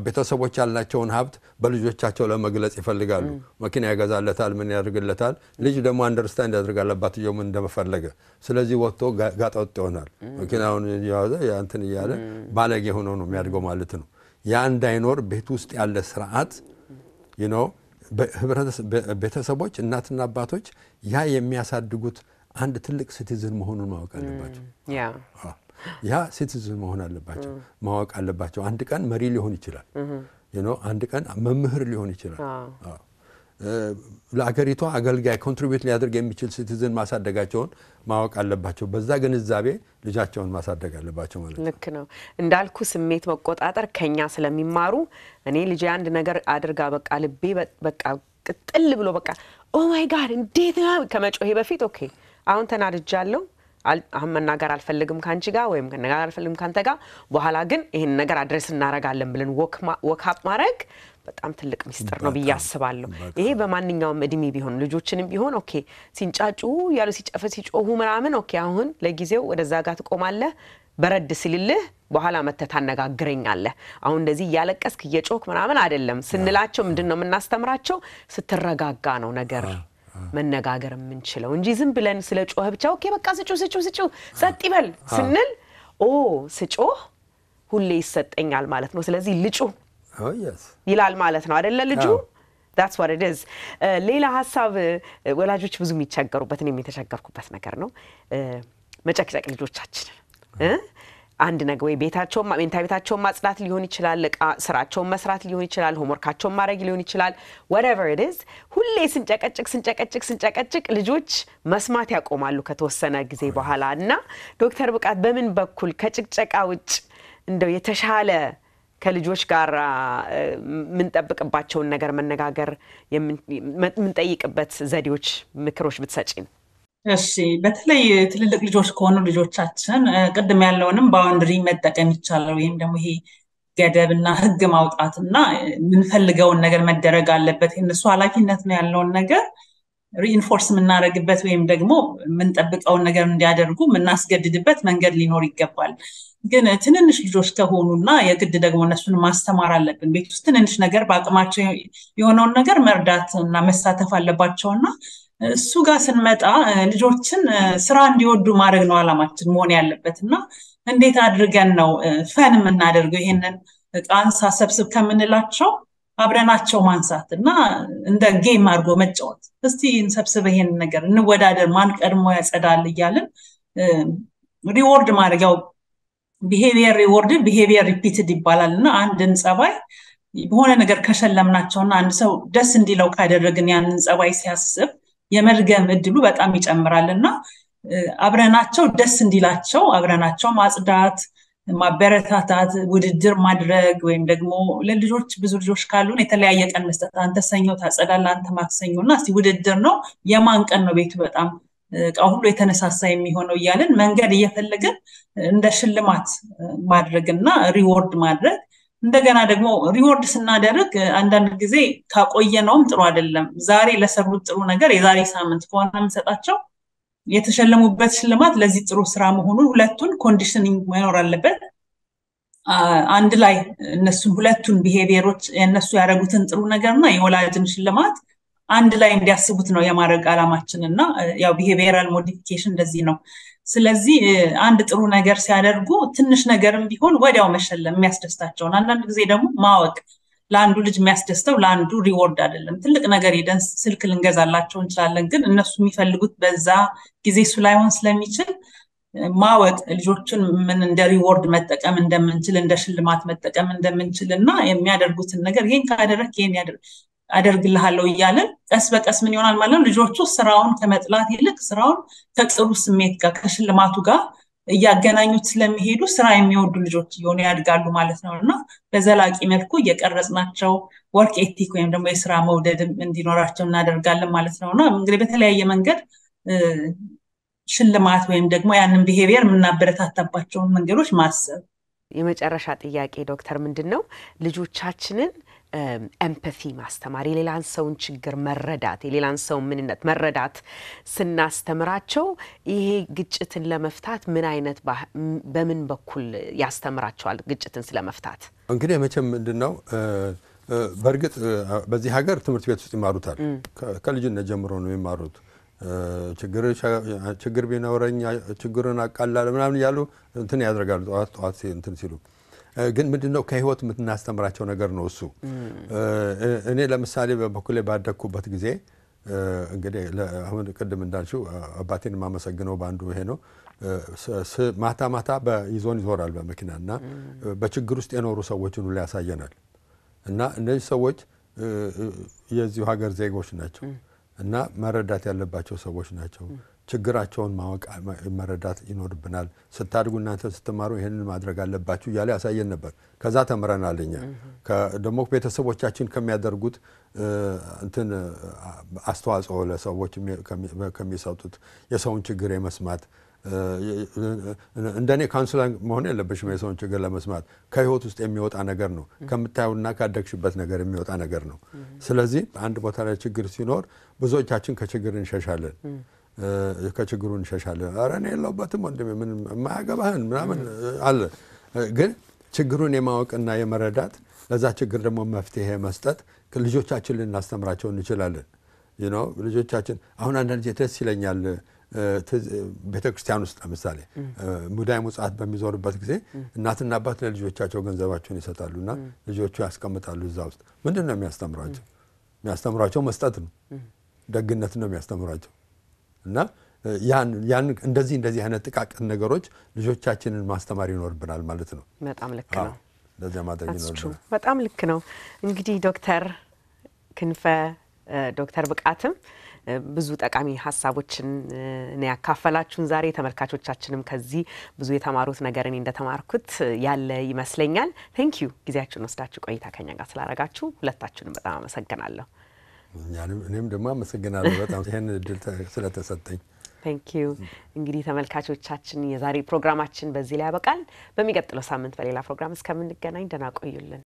ቤተሰቦች ያላቸውን ሀብት በልጆቻቸው ለመግለጽ ይፈልጋሉ። መኪና ያገዛለታል፣ ምን ያደርግለታል። ልጅ ደግሞ አንደርስታንድ ያደርጋል አባትየው ምን እንደፈለገ። ስለዚህ ወጥቶ ጋጠወጥ ይሆናል። መኪናውን እየያዘ እንትን እያለ ባለጌ ሆኖ ነው የሚያድገው ማለት ነው። ያ እንዳይኖር ቤት ውስጥ ያለ ስርዓት ቤተሰቦች እናትና አባቶች ያ የሚያሳድጉት አንድ ትልቅ ሲቲዝን መሆኑን ማወቅ አለባቸው። ያ ሲቲዝን መሆን አለባቸው ማወቅ አለባቸው። አንድ ቀን መሪ ሊሆን ይችላል። አንድ ቀን መምህር ሊሆን ይችላል። ለአገሪቷ አገልጋይ ኮንትሪቢዩት ሊያደርግ የሚችል ሲቲዝን ማሳደጋቸውን ማወቅ አለባቸው። በዛ ግንዛቤ ልጃቸውን ማሳደግ አለባቸው ማለት ነው። ልክ ነው እንዳልኩ ስሜት መቆጣጠር ከኛ ስለሚማሩ እኔ ልጄ አንድ ነገር አድርጋ በቃ ልቤ በቃ ቅጥል ብሎ በቃ ማይ ጋድ እንዴት ከመጮሄ በፊት ኦኬ አሁን ተናድጃለሁ አሁን መናገር አልፈልግም ከአንቺ ጋር ወይም መናገር አልፈልግም ከአንተ ጋር፣ በኋላ ግን ይህን ነገር አድረስ እናረጋለን ብለን ወክአፕ ማድረግ በጣም ትልቅ ሚስጥር ነው ብዬ አስባለሁ። ይሄ በማንኛውም እድሜ ቢሆን ልጆችንም ቢሆን ኦኬ፣ ሲንጫጩ ያሉ ሲጨፈ ሲጮሁ ምናምን ኦኬ፣ አሁን ለጊዜው ወደዛ ጋር ትቆማለህ በረድ ሲልልህ በኋላ መተህ ታነጋግረኛለህ። አሁን እንደዚህ እያለቀስክ እየጮክ ምናምን አይደለም ስንላቸው ምንድን ነው የምናስተምራቸው? ስትረጋጋ ነው ነገር መነጋገር የምንችለው እንጂ ዝም ብለን ስለ ጮኸ ብቻ ኦኬ በቃ ስጩ ስጩ ስጩ ሰጥ ይበል ስንል ኦ ስጮህ ሁሌ ይሰጠኛል ማለት ነው። ስለዚህ ልጩ oh, ይላል ማለት ነው አደለ ልጁ ስ ዋት ሌላ ሀሳብ ወላጆች ብዙ የሚቸገሩበት እኔም የተቸገርኩበት ነገር ነው መጨቅጨቅ ልጆቻችንን አንድ ነገ ወይ ቤታቸውን መኝታ ቤታቸውን ማጽዳት ሊሆን ይችላል፣ እቃ ስራቸውን መስራት ሊሆን ይችላል፣ ሆምወርካቸውን ማድረግ ሊሆን ይችላል። ኢት ኢዝ ሁሌ ስንጨቀጭቅ ስንጨቀጭቅ ስንጨቀጭቅ ልጆች መስማት ያቆማሉ ከተወሰነ ጊዜ በኋላ እና ዶክተር ብቃት በምን በኩል ከጭቅጨቃ ውጭ እንደው የተሻለ ከልጆች ጋር የምንጠብቅባቸውን ነገር መነጋገር የምንጠይቅበት ዘዴዎች፣ ምክሮች ብትሰጪ ነው። እሺ በተለይ ትልልቅ ልጆች ከሆኑ ልጆቻችን ቅድም ያለውንም ባውንድሪ መጠቀም ይቻላል ወይም ደግሞ ይሄ ገደብ እና ህግ ማውጣት እና የምንፈልገውን ነገር መደረግ አለበት የእነሱ ኃላፊነት ነው ያለውን ነገር ሪኢንፎርስ የምናደርግበት ወይም ደግሞ የምንጠብቀውን ነገር እንዲያደርጉ የምናስገድድበት መንገድ ሊኖር ይገባል። ግን ትንንሽ ልጆች እና የግድ ደግሞ እነሱን ማስተማር አለብን። ቤት ውስጥ ትንንሽ ነገር በአቅማቸው የሆነውን ነገር መርዳት እና መሳተፍ አለባቸውና እሱ ጋር ስንመጣ ልጆችን ስራ እንዲወዱ ማድረግ ነው አላማችን መሆን ያለበት እና እንዴት አድርገን ነው ፈን የምናደርገው ይሄንን ጣንሳ ሰብስብ ከምንላቸው አብረናቸው ማንሳት እና እንደ ጌም አድርጎ መጫወት እስቲ እንሰብስበ ይሄን ነገር እንወዳደር ማን ቀድሞ ያጸዳል እያልን ሪወርድ ማድረግ ያው ቢሄቪየር ሪወርድ ቢሄቪየር ሪፒትድ ይባላል እና አንድን ጸባይ በሆነ ነገር ከሸለምናቸው አንድ ሰው ደስ እንዲለው ካደረግን ያንን ጸባይ ሲያስብ የመድገም እድሉ በጣም ይጨምራል እና አብረናቸው ደስ እንዲላቸው አብረናቸው ማጽዳት ማበረታታት ውድድር ማድረግ ወይም ደግሞ ለልጆች ብዙ ልጆች ካሉን የተለያየ ቀን መስጠት አንተ ሰኞ ታጸዳለ አንተ ማክሰኞ እና እስቲ ውድድር ነው የማን ቀን ነው ቤቱ በጣም እቃ ሁሉ የተነሳሳ የሚሆነው እያለን መንገድ እየፈለግን እንደ ሽልማት ማድረግ እና ሪዎርድ ማድረግ እንደገና ደግሞ ሪወርድ ስናደርግ አንዳንድ ጊዜ ካቆየነውም ጥሩ አይደለም። ዛሬ ለሰሩት ጥሩ ነገር የዛሬ ሳምንት ከሆነ የምንሰጣቸው የተሸለሙበት ሽልማት ለዚህ ጥሩ ስራ መሆኑን ሁለቱን ኮንዲሽኒንግ መኖር አለበት። አንድ ላይ እነሱን ሁለቱን ቢሄቪየሮች እነሱ ያደረጉትን ጥሩ ነገርና የወላጅን ሽልማት አንድ ላይ እንዲያስቡት ነው የማድረግ አላማችን እና ያው ቢሄቪየራል ሞዲፊኬሽን እንደዚህ ነው። ስለዚህ አንድ ጥሩ ነገር ሲያደርጉ ትንሽ ነገርም ቢሆን ወዲያው መሸለም የሚያስደስታቸውን፣ አንዳንድ ጊዜ ደግሞ ማወቅ ለአንዱ ልጅ የሚያስደስተው ለአንዱ ሪወርድ አይደለም። ትልቅ ነገር ሄደን ስልክ ልንገዛላቸው እንችላለን፣ ግን እነሱ የሚፈልጉት በዛ ጊዜ እሱ ላይሆን ስለሚችል ማወቅ ልጆችን ምን እንደ ሪወርድ መጠቀም እንደምንችል፣ እንደ ሽልማት መጠቀም እንደምንችል እና የሚያደርጉትን ነገር ይህን ካደረግ ይህን አደርግልሃለሁ እያለን ቀስ በቀስ ምን ይሆናል ማለት ነው ልጆቹ ስራውን ከመጥላት ይልቅ ስራውን ከጥሩ ስሜት ጋር ከሽልማቱ ጋር እያገናኙት ስለሚሄዱ ስራ የሚወዱ ልጆች እየሆኑ ያድጋሉ ማለት ነው እና በዘላቂ መልኩ እየቀረጽናቸው ወርክ ኤቲክ ወይም ደግሞ የስራ መውደድም እንዲኖራቸው እናደርጋለን ማለት ነው እና እንግዲህ በተለያየ መንገድ ሽልማት ወይም ደግሞ ያንን ብሄቪየር የምናበረታታባቸውን መንገዶች ማሰብ የመጨረሻ ጥያቄ ዶክተር ምንድን ነው ልጆቻችንን ኤምፓቲ um, ማስተማር የሌላን ሰውን ችግር መረዳት የሌላን ሰውን ምንነት መረዳት ስናስተምራቸው ይሄ ግጭትን ለመፍታት ምን አይነት በምን በኩል ያስተምራቸዋል? ግጭትን ስለመፍታት እንግዲህ መቼም ምንድን ነው በእርግጥ በዚህ ሀገር ትምህርት ቤት ውስጥ ይማሩታል። ከልጅነት ጀምሮ ነው የሚማሩት። ችግር ቢኖረኝ ችግርን አቃላል ምናምን እያሉ እንትን ያደርጋሉ። ጠዋት ጠዋት እንትን ሲሉ ግን ምንድነው ከህይወት የምትናስተምራቸው ነገር ነው እሱ። እኔ ለምሳሌ በበኩሌ ባደግኩበት ጊዜ እንግዲህ አሁን ቅድም እንዳልሽው አባቴን የማመሰግነው በአንዱ ይሄ ነው። ማታ ማታ በይዞን ይዞራል በመኪና እና በችግር ውስጥ የኖሩ ሰዎችን ሁሉ ያሳየናል። እና እነዚህ ሰዎች የዚሁ ሀገር ዜጎች ናቸው እና መረዳት ያለባቸው ሰዎች ናቸው። ችግራቸውን ማወቅ መረዳት ይኖርብናል። ስታድጉ እናንተ ስትማሩ ይህንን ማድረግ አለባችሁ እያለ ያሳየን ነበር። ከዛ ተምረናል። እኛ ደግሞ ቤተሰቦቻችን ከሚያደርጉት እንትን አስተዋጽኦ ለሰዎች ከሚሰጡት የሰውን ችግር የመስማት እንደኔ ካውንስላ መሆን የለብሽም። የሰውን ችግር ለመስማት ከህይወት ውስጥ የሚወጣ ነገር ነው፣ ከምታየውና ካደግሽበት ነገር የሚወጣ ነገር ነው። ስለዚህ አንድ ቦታ ላይ ችግር ሲኖር ብዙዎቻችን ከችግር እንሸሻለን። ከችግሩ እንሸሻለን። ኧረ እኔ የለሁበትም ወንድሜ ምን የማያገባህን ምናምን አለ። ግን ችግሩን የማወቅና የመረዳት ለዛ ችግር ደግሞ መፍትሄ መስጠት ልጆቻችን ልናስተምራቸው እንችላለን። ልጆቻችን አሁን አንዳንድ ጊዜ ደስ ይለኛል ቤተ ክርስቲያን ውስጥ ለምሳሌ ሙዳይ ምጽአት በሚዞርበት ጊዜ እናትና አባት ለልጆቻቸው ገንዘባቸውን ይሰጣሉና ልጆቹ ያስቀምጣሉ። እዛ ውስጥ ምንድን ነው የሚያስተምሯቸው? የሚያስተምሯቸው መስጠት ነው፣ ደግነት ነው የሚያስተምሯቸው እና ያን እንደዚህ እንደዚህ አይነት ጥቃቅን ነገሮች ልጆቻችንን ማስተማር ይኖርብናል ማለት ነው። በጣም ልክ ነው። እንደዚያ ማድረግ ይኖርብናል። በጣም ልክ ነው። እንግዲህ ዶክተር ክንፈ ዶክተር ብቃትም ብዙ ጠቃሚ ሀሳቦችን ነው ያካፈላችሁን ዛሬ። ተመልካቾቻችንም ከዚህ ብዙ የተማሩት ነገር እኔ እንደተማርኩት ያለ ይመስለኛል። ቴንክ ዩ ጊዜያችሁን ወስዳችሁ ቆይታ ከኛ ጋር ስላረጋችሁ ሁለታችሁንም በጣም አመሰግናለሁ። እኔም ደግሞ አመሰግናለሁ በጣም ይህን እድል ስለተሰጠኝ። ታንኪዩ። እንግዲህ ተመልካቾቻችን የዛሬ ፕሮግራማችን በዚህ ላይ ያበቃል። በሚቀጥለው ሳምንት በሌላ ፕሮግራም እስከምንገናኝ ደህና ቆዩልን።